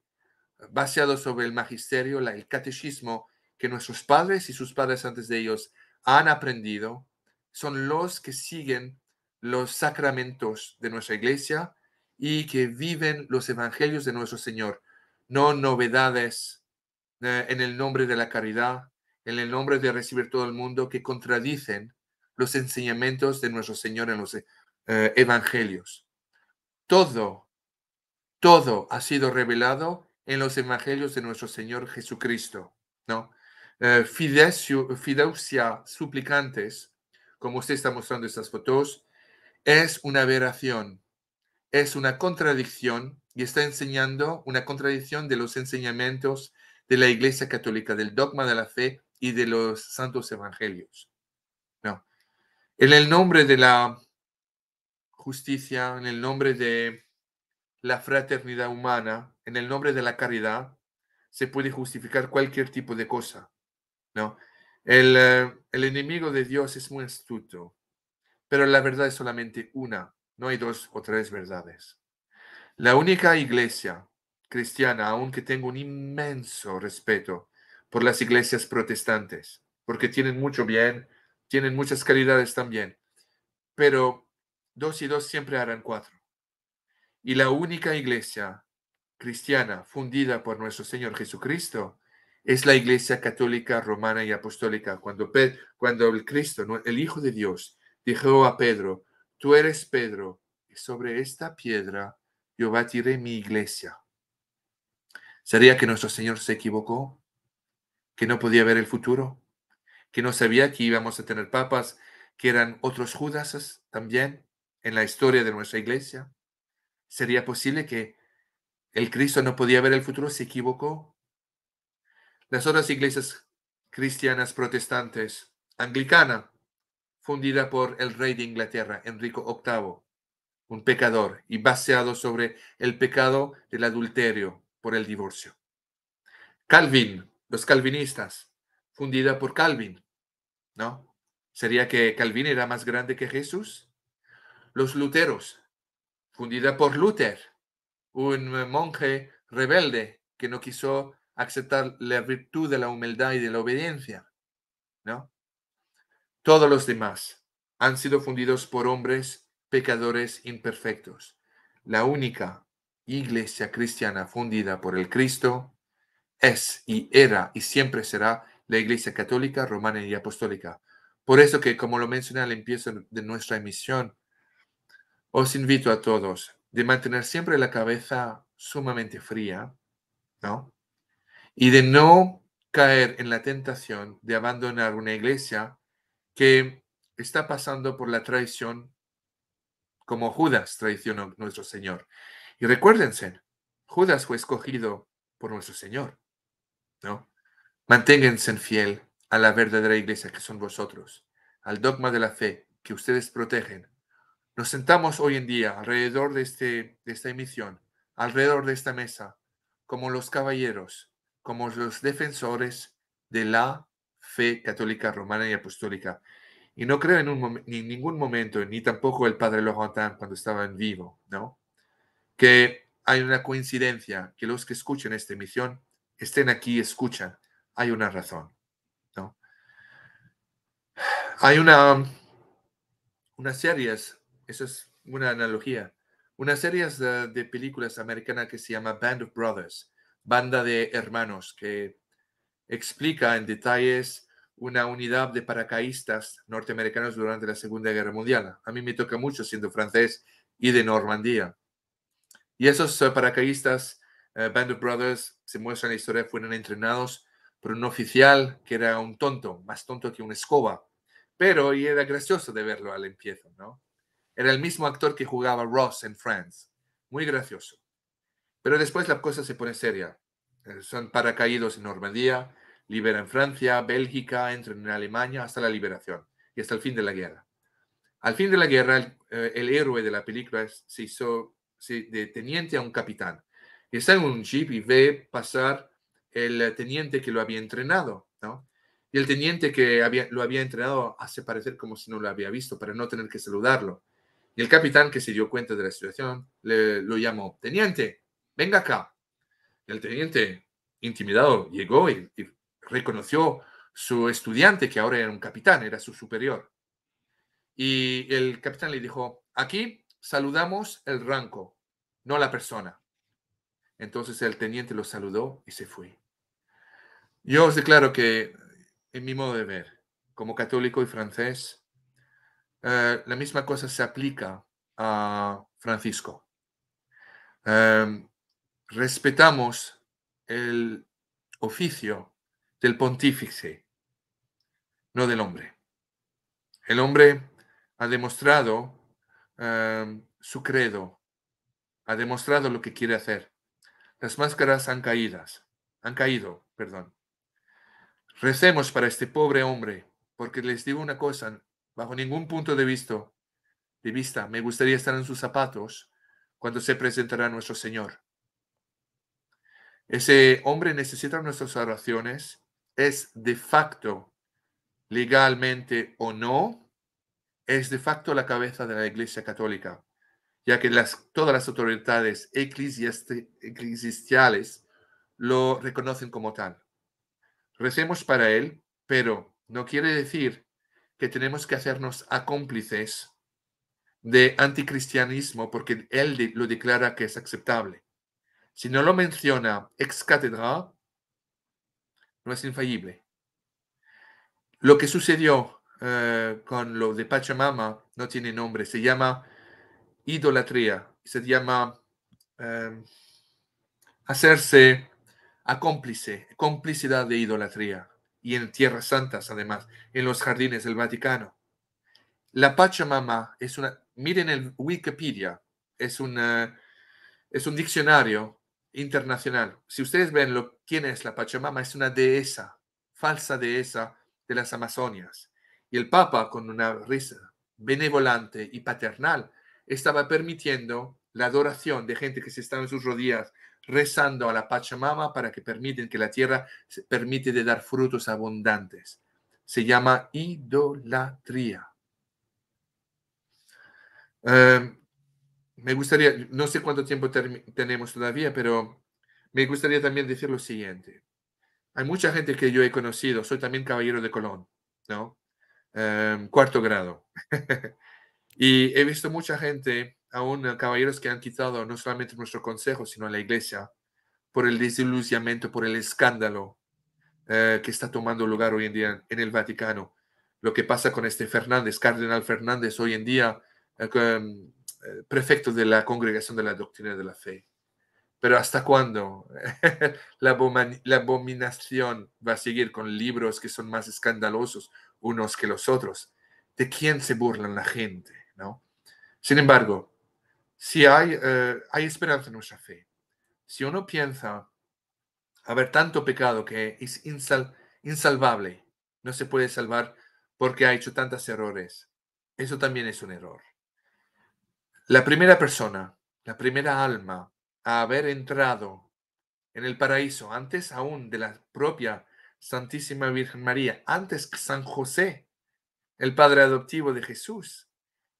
baseado sobre el magisterio, el catecismo que nuestros padres y sus padres antes de ellos han aprendido son los que siguen los sacramentos de nuestra iglesia y que viven los evangelios de nuestro Señor, no novedades eh, en el nombre de la caridad, en el nombre de recibir todo el mundo que contradicen los enseñamientos de nuestro Señor en los eh, evangelios. Todo, todo ha sido revelado en los evangelios de nuestro Señor Jesucristo, ¿no? Eh, fideusia suplicantes, como usted está mostrando estas fotos, es una aberración, es una contradicción y está enseñando una contradicción de los enseñamientos de la Iglesia Católica, del dogma de la fe y de los santos evangelios. No. En el nombre de la justicia, en el nombre de la fraternidad humana, en el nombre de la caridad, se puede justificar cualquier tipo de cosa. ¿no? El, eh, el enemigo de Dios es muy astuto, pero la verdad es solamente una, no hay dos o tres verdades. La única iglesia cristiana, aunque tengo un inmenso respeto por las iglesias protestantes, porque tienen mucho bien, tienen muchas calidades también, pero dos y dos siempre harán cuatro. Y la única iglesia cristiana fundida por nuestro Señor Jesucristo es la Iglesia Católica Romana y Apostólica. Cuando, cuando el Cristo, el Hijo de Dios, dijo a Pedro, tú eres Pedro, y sobre esta piedra yo batiré mi iglesia. ¿Sería que nuestro Señor se equivocó? ¿Que no podía ver el futuro? ¿Que no sabía que íbamos a tener papas que eran otros judas también en la historia de nuestra iglesia? ¿Sería posible que el Cristo no podía ver el futuro, se equivocó? Las otras iglesias cristianas protestantes, anglicana, fundida por el rey de Inglaterra, Enrico VIII, un pecador, y baseado sobre el pecado del adulterio por el divorcio. Calvin, los calvinistas, fundida por Calvin, ¿no? ¿Sería que Calvin era más grande que Jesús? Los luteros, fundida por Luther, un monje rebelde que no quiso aceptar la virtud de la humildad y de la obediencia, ¿no? Todos los demás han sido fundidos por hombres pecadores imperfectos. La única iglesia cristiana fundida por el Cristo es y era y siempre será la iglesia católica, romana y apostólica. Por eso que, como lo mencioné al empiezo de nuestra emisión, os invito a todos de mantener siempre la cabeza sumamente fría, ¿no? y de no caer en la tentación de abandonar una iglesia que está pasando por la traición como Judas traicionó a nuestro Señor. Y recuérdense, Judas fue escogido por nuestro Señor, ¿no? Manténganse fiel a la verdadera iglesia que son vosotros, al dogma de la fe que ustedes protegen. Nos sentamos hoy en día alrededor de, este, de esta emisión, alrededor de esta mesa, como los caballeros como los defensores de la fe católica romana y apostólica. Y no creo en, ningún momento, ni tampoco el padre Laurentin cuando estaba en vivo, ¿no? Que hay una coincidencia, que los que escuchen esta emisión estén aquí y escuchan. Hay una razón, ¿no? Hay una, unas series, eso es una analogía, una series de, de películas americanas que se llama Band of Brothers, banda de hermanos que explica en detalles una unidad de paracaístas norteamericanos durante la Segunda Guerra Mundial. A mí me toca mucho siendo francés y de Normandía. Y esos eh, paracaístas, eh, Band of Brothers, se muestra en la historia, fueron entrenados por un oficial que era un tonto, más tonto que una escoba, pero y era gracioso de verlo al empiezo, ¿no? Era el mismo actor que jugaba Ross en Friends, muy gracioso. Pero después la cosa se pone seria. Eh, son paracaídos en Normandía, liberan Francia, Bélgica, entran en Alemania hasta la liberación y hasta el fin de la guerra. Al fin de la guerra, el, eh, héroe de la película se hizo de teniente a un capitán. está en un jeep y ve pasar el teniente que lo había entrenado, Y el teniente que lo había entrenado hace parecer como si no lo había visto, para no tener que saludarlo. Y el capitán que se dio cuenta de la situación le, lo llamó, teniente, venga acá. El teniente, intimidado, llegó y, reconoció su estudiante, que ahora era un capitán, era su superior. Y el capitán le dijo, aquí saludamos el rango, no la persona. Entonces el teniente lo saludó y se fue. Yo os declaro que, en mi modo de ver, como católico y francés, eh, la misma cosa se aplica a Francisco. Eh, respetamos el oficio del pontífice, no del hombre. El hombre ha demostrado eh, su credo, ha demostrado lo que quiere hacer. Las máscaras han caídas, han caído, perdón. Recemos para este pobre hombre, porque les digo una cosa, bajo ningún punto de vista, de vista me gustaría estar en sus zapatos cuando se presentará nuestro Señor. Ese hombre necesita nuestras oraciones, es de facto, legalmente o no, es de facto la cabeza de la Iglesia Católica, ya que las, todas las autoridades eclesiásticas lo reconocen como tal. Recemos para él, pero no quiere decir que tenemos que hacernos acómplices de anticristianismo porque él lo declara que es aceptable. Si no lo menciona ex cátedra, no es infalible. Lo que sucedió eh, con lo de Pachamama no tiene nombre, se llama idolatría, se llama em, hacerse a cómplice, complicidad de idolatría, y en tierras santas además, en los jardines del Vaticano. La Pachamama es una, miren el Wikipedia, es, es un diccionario internacional. Si ustedes ven lo, quién es la Pachamama, es una dehesa, falsa dehesa de las Amazonias. Y el Papa, con una risa benevolente y paternal, estaba permitiendo la adoración de gente que se estaba en sus rodillas rezando a la Pachamama para que permiten que la tierra se permite de dar frutos abundantes. Se llama idolatría. Eh, me gustaría, no sé cuánto tiempo tenemos todavía, pero me gustaría también decir lo siguiente. Hay mucha gente que yo he conocido, soy también caballero de Colón, ¿no? Em, cuarto grado. y he visto mucha gente, aún caballeros que han quitado no solamente nuestro consejo, sino la iglesia, por el desilusionamiento, por el escándalo eh, que está tomando lugar hoy en día en el Vaticano. Lo que pasa con este Fernández, Cardenal Fernández, hoy en día... Eh, eh, prefecto de la Congregación de la Doctrina de la Fe. Pero ¿hasta cuándo la, abominación va a seguir con libros que son más escandalosos unos que los otros? ¿De quién se burlan la gente? ¿no? Sin embargo, si hay, eh, hay esperanza en nuestra fe, si uno piensa haber tanto pecado que es insalvable, no se puede salvar porque ha hecho tantos errores, eso también es un error. La primera persona, la primera alma a haber entrado en el paraíso, antes aún de la propia Santísima Virgen María, antes que San José, el padre adoptivo de Jesús,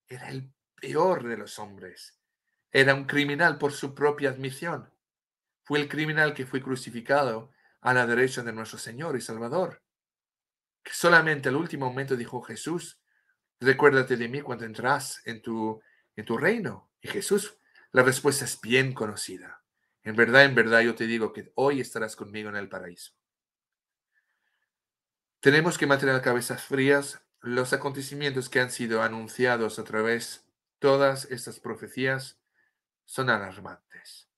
era el peor de los hombres. Era un criminal por su propia admisión. Fue el criminal que fue crucificado a la derecha de nuestro Señor y Salvador. Que solamente al último momento dijo Jesús, recuérdate de mí cuando entras en tu en tu reino? Y Jesús, la respuesta es bien conocida. En verdad, en verdad, yo te digo que hoy estarás conmigo en el paraíso. Tenemos que mantener cabezas frías los acontecimientos que han sido anunciados a través de todas estas profecías son alarmantes.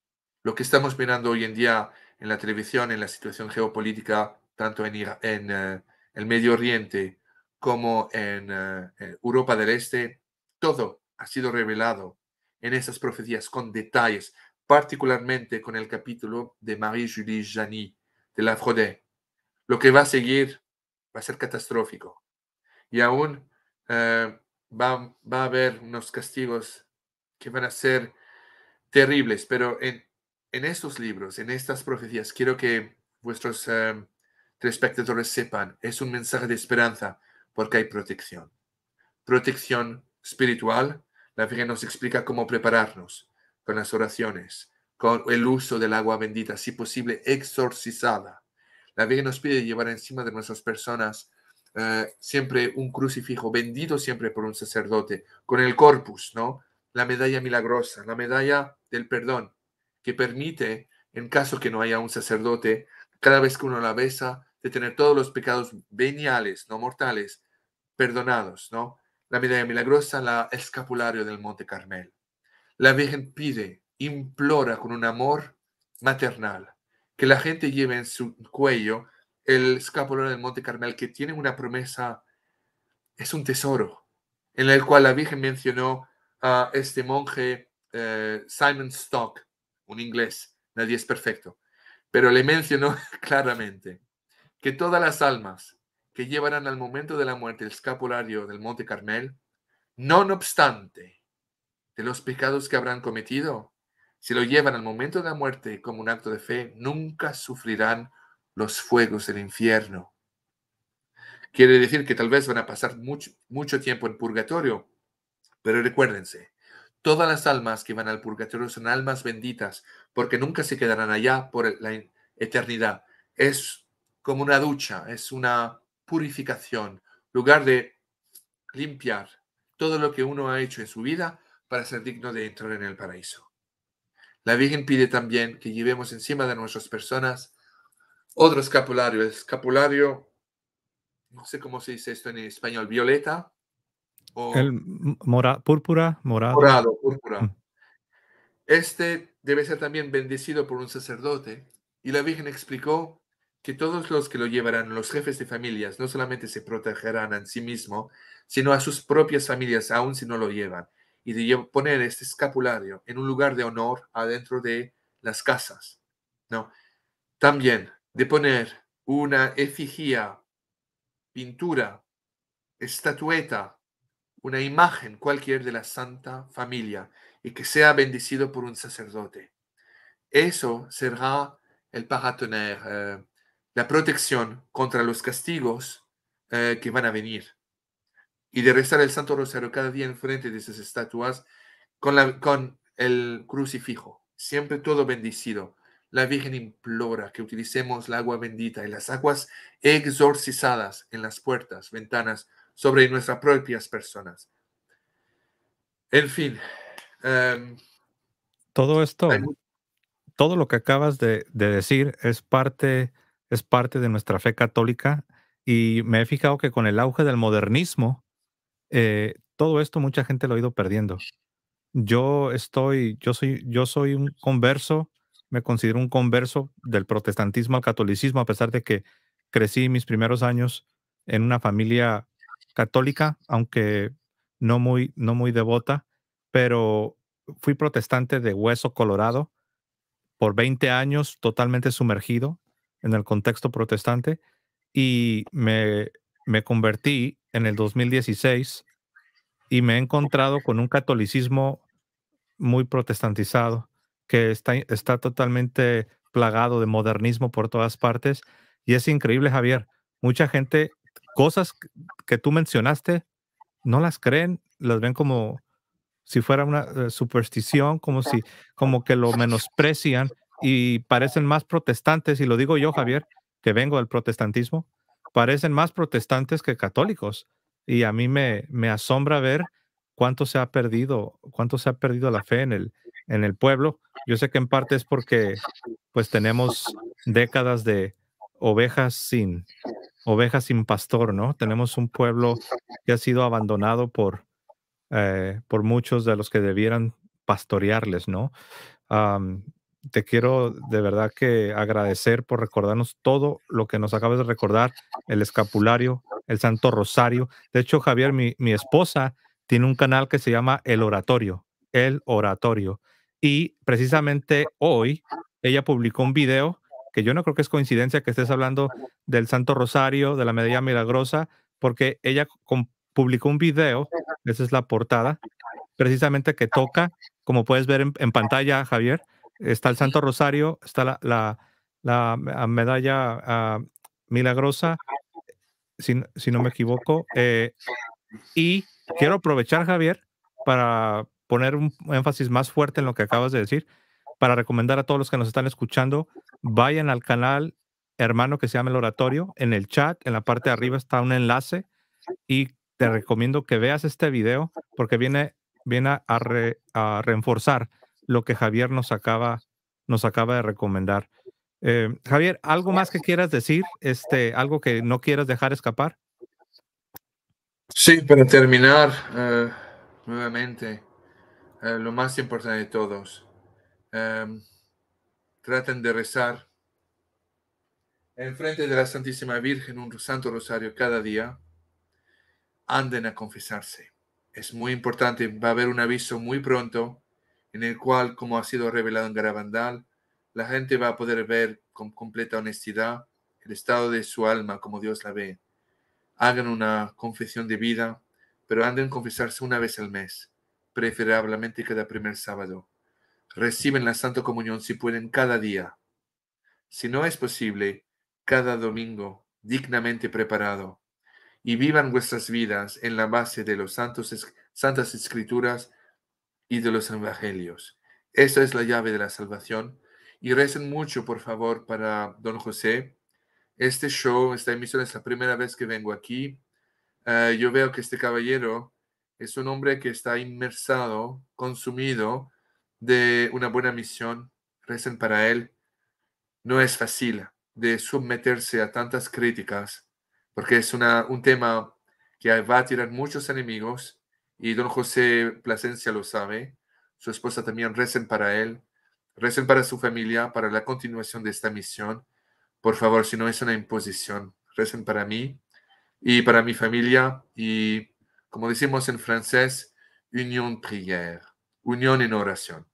Lo que estamos mirando hoy en día en la televisión, en la situación geopolítica, tanto en, eh, el Medio Oriente como en eh, eh, Europa del Este, todo ha sido revelado en esas profecías con detalles, particularmente con el capítulo de Marie-Julie Jani de la Frodé. Lo que va a seguir va a ser catastrófico y aún eh, va, va, a haber unos castigos que van a ser terribles, pero en, en estos libros, en estas profecías, quiero que vuestros eh, espectadores sepan, es un mensaje de esperanza porque hay protección. Protección espiritual, la Virgen nos explica cómo prepararnos con las oraciones, con el uso del agua bendita, si posible exorcizada. La Virgen nos pide llevar encima de nuestras personas eh, siempre un crucifijo, bendito siempre por un sacerdote, con el corpus, ¿no? La medalla milagrosa, la medalla del perdón, que permite, en caso que no haya un sacerdote, cada vez que uno la besa, de tener todos los pecados veniales, no mortales, perdonados, ¿no? la medalla milagrosa, la, el escapulario del Monte Carmel. La Virgen pide, implora con un amor maternal que la gente lleve en su cuello el escapulario del Monte Carmel, que tiene una promesa, es un tesoro, en el cual la Virgen mencionó a este monje eh, Simon Stock, un inglés, nadie es perfecto, pero le mencionó claramente que todas las almas que llevarán al momento de la muerte el escapulario del Monte Carmel, no obstante de los pecados que habrán cometido, si lo llevan al momento de la muerte como un acto de fe, nunca sufrirán los fuegos del infierno. Quiere decir que tal vez van a pasar mucho, mucho tiempo en purgatorio, pero recuérdense, todas las almas que van al purgatorio son almas benditas, porque nunca se quedarán allá por la eternidad. Es como una ducha, es una purificación, lugar de limpiar todo lo que uno ha hecho en su vida para ser digno de entrar en el paraíso. La Virgen pide también que llevemos encima de nuestras personas otro escapulario, el escapulario, no sé cómo se dice esto en español, violeta o... El mora, púrpura, morado. Mm. Este debe ser también bendecido por un sacerdote. Y la Virgen explicó que todos los que lo llevarán, los jefes de familias, no solamente se protegerán a sí mismo, sino a sus propias familias, aun si no lo llevan, y de poner este escapulario en un lugar de honor adentro de las casas. ¿no? También de poner una efigía, pintura, estatueta, una imagen cualquier de la Santa Familia y que sea bendecido por un sacerdote. Eso será el paratoner, eh, la protección contra los castigos eh, que van a venir y de rezar el Santo Rosario cada día enfrente de esas estatuas con, la, con el crucifijo, siempre todo bendecido. La Virgen implora que utilicemos la agua bendita y las aguas exorcizadas en las puertas, ventanas, sobre nuestras propias personas. En fin. Em, todo esto, todo lo que acabas de, de decir es parte es parte de nuestra fe católica y me he fijado que con el auge del modernismo, eh, todo esto mucha gente lo ha ido perdiendo. Yo estoy, yo soy, yo soy un converso, me considero un converso del protestantismo al catolicismo, a pesar de que crecí mis primeros años en una familia católica, aunque no muy, no muy devota, pero fui protestante de hueso colorado por 20 años, totalmente sumergido en el contexto protestante y me, me convertí en el 2016 y me he encontrado con un catolicismo muy protestantizado que está, está totalmente plagado de modernismo por todas partes. Y es increíble, Javier. Mucha gente, cosas que tú mencionaste, no las creen, las ven como si fuera una eh, superstición, como si, como que lo menosprecian y parecen más protestantes, y lo digo yo, Javier, que vengo del protestantismo, parecen más protestantes que católicos. Y a mí me, me asombra ver cuánto se ha perdido, cuánto se ha perdido la fe en el, en el pueblo. Yo sé que en parte es porque pues tenemos décadas de ovejas sin ovejas sin pastor, ¿no? Tenemos un pueblo que ha sido abandonado por, eh, por muchos de los que debieran pastorearles, ¿no? te quiero de verdad que agradecer por recordarnos todo lo que nos acabas de recordar, el escapulario, el Santo Rosario. De hecho, Javier, mi, esposa tiene un canal que se llama El Oratorio, El Oratorio. Y precisamente hoy ella publicó un video que yo no creo que es coincidencia que estés hablando del Santo Rosario, de la Medalla Milagrosa, porque ella publicó un video, esa es la portada, precisamente que toca, como puedes ver en pantalla, Javier, está el Santo Rosario, está la, ah, medalla ah, milagrosa, si, no me equivoco. Eh, y quiero aprovechar, Javier, para poner un énfasis más fuerte en lo que acabas de decir, para recomendar a todos los que nos están escuchando, vayan al canal hermano que se llama El Oratorio. En el chat, en la parte de arriba está un enlace y te recomiendo que veas este video porque viene, viene a, a reenforzar lo que Javier nos acaba, nos acaba de recomendar. Eh, Javier, ¿algo más que quieras decir? Este, ¿Algo que no quieras dejar escapar? Sí, para terminar, eh, nuevamente, eh, lo más importante de todos, em, traten de rezar En frente de la Santísima Virgen un Santo Rosario cada día, anden a confesarse. Es muy importante, va a haber un aviso muy pronto en el cual, como ha sido revelado en Garabandal, la gente va a poder ver con completa honestidad el estado de su alma como Dios la ve. Hagan una confesión de vida, pero anden a confesarse una vez al mes, preferablemente cada primer sábado. Reciben la Santa Comunión si pueden cada día. Si no es posible, cada domingo, dignamente preparado. Y vivan vuestras vidas en la base de las santas escrituras de los evangelios. esa es la llave de la salvación. Y recen mucho, por favor, para don José. Este show, esta emisión es la primera vez que vengo aquí. Eh, yo veo que este caballero es un hombre que está inmersado, consumido de una buena misión. Recen para él. No es fácil de someterse a tantas críticas, porque es un tema que va a tirar muchos enemigos y don José Plasencia lo sabe, su esposa también recen para él, recen para su familia, para la continuación de esta misión. Por favor, si no es una imposición, recen para mí y para mi familia y, como decimos en francés, unión prière, unión en oración.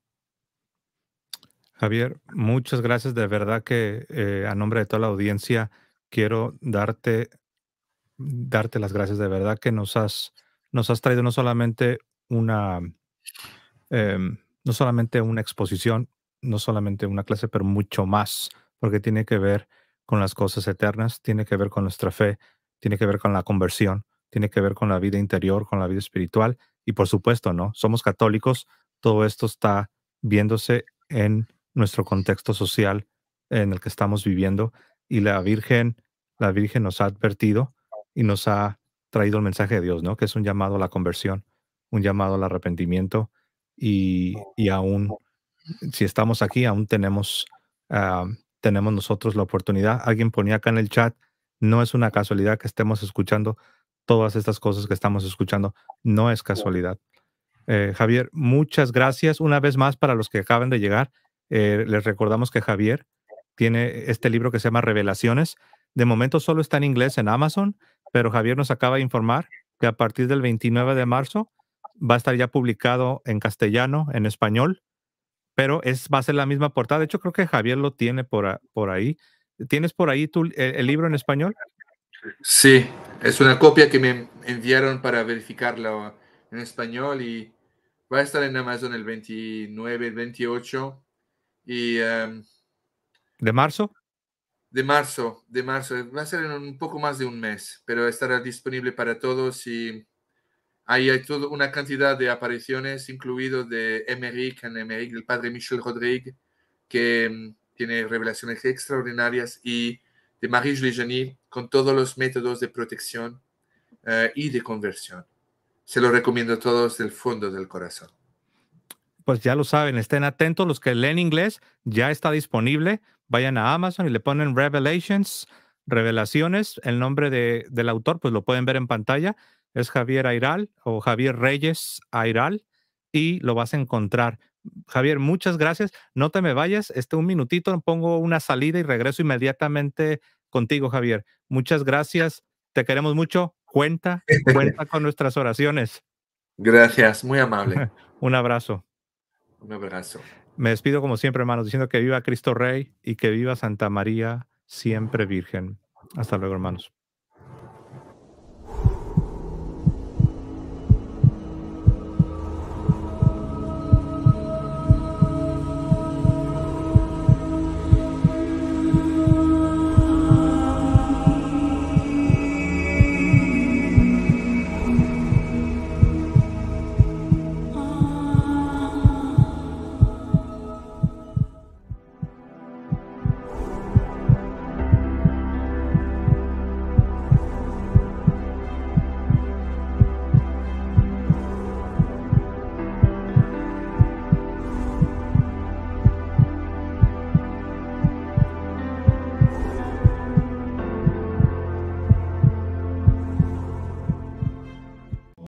Javier, muchas gracias. De verdad que eh, a nombre de toda la audiencia quiero darte, darte las gracias. De verdad que nos has nos has traído no solamente una, em, no solamente una exposición, no solamente una clase, pero mucho más, porque tiene que ver con las cosas eternas, tiene que ver con nuestra fe, tiene que ver con la conversión, tiene que ver con la vida interior, con la vida espiritual y por supuesto, ¿no? Somos católicos, todo esto está viéndose en nuestro contexto social en el que estamos viviendo y la Virgen, la Virgen nos ha advertido y nos ha traído el mensaje de Dios, ¿no? Que es un llamado a la conversión, un llamado al arrepentimiento y, y aún, si estamos aquí, aún tenemos, ah, tenemos nosotros la oportunidad. Alguien ponía acá en el chat, no es una casualidad que estemos escuchando todas estas cosas que estamos escuchando, no es casualidad. Eh, Javier, muchas gracias una vez más para los que acaban de llegar. Eh, les recordamos que Javier tiene este libro que se llama Revelaciones. De momento solo está en inglés en Amazon, pero Javier nos acaba de informar que a partir del 29 de marzo va a estar ya publicado en castellano, en español, pero es, va a ser la misma portada. De hecho, creo que Javier lo tiene por, por ahí. ¿Tienes por ahí tú el, libro en español? Sí, es una copia que me enviaron para verificarlo en español y va a estar en Amazon el 29, 28 y... Em, ¿De marzo? de marzo, de marzo, va a ser en un poco más de un mes, pero estará disponible para todos y ahí hay toda una cantidad de apariciones, incluido de Emmerich, en el padre Michel Rodríguez que mm, tiene revelaciones extraordinarias, y de Marie Legeny con todos los métodos de protección eh, y de conversión. Se lo recomiendo a todos del fondo del corazón pues ya lo saben, estén atentos los que leen inglés, ya está disponible. Vayan a Amazon y le ponen Revelations, Revelaciones, el nombre de, del autor, pues lo pueden ver en pantalla. Es Javier Airal o Javier Reyes Airal y lo vas a encontrar. Javier, muchas gracias. No te me vayas, este un minutito, pongo una salida y regreso inmediatamente contigo, Javier. Muchas gracias, te queremos mucho. Cuenta, cuenta con nuestras oraciones. Gracias, muy amable. un abrazo. Un abrazo. Me despido como siempre, hermanos, diciendo que viva Cristo Rey y que viva Santa María, siempre Virgen. Hasta luego, hermanos.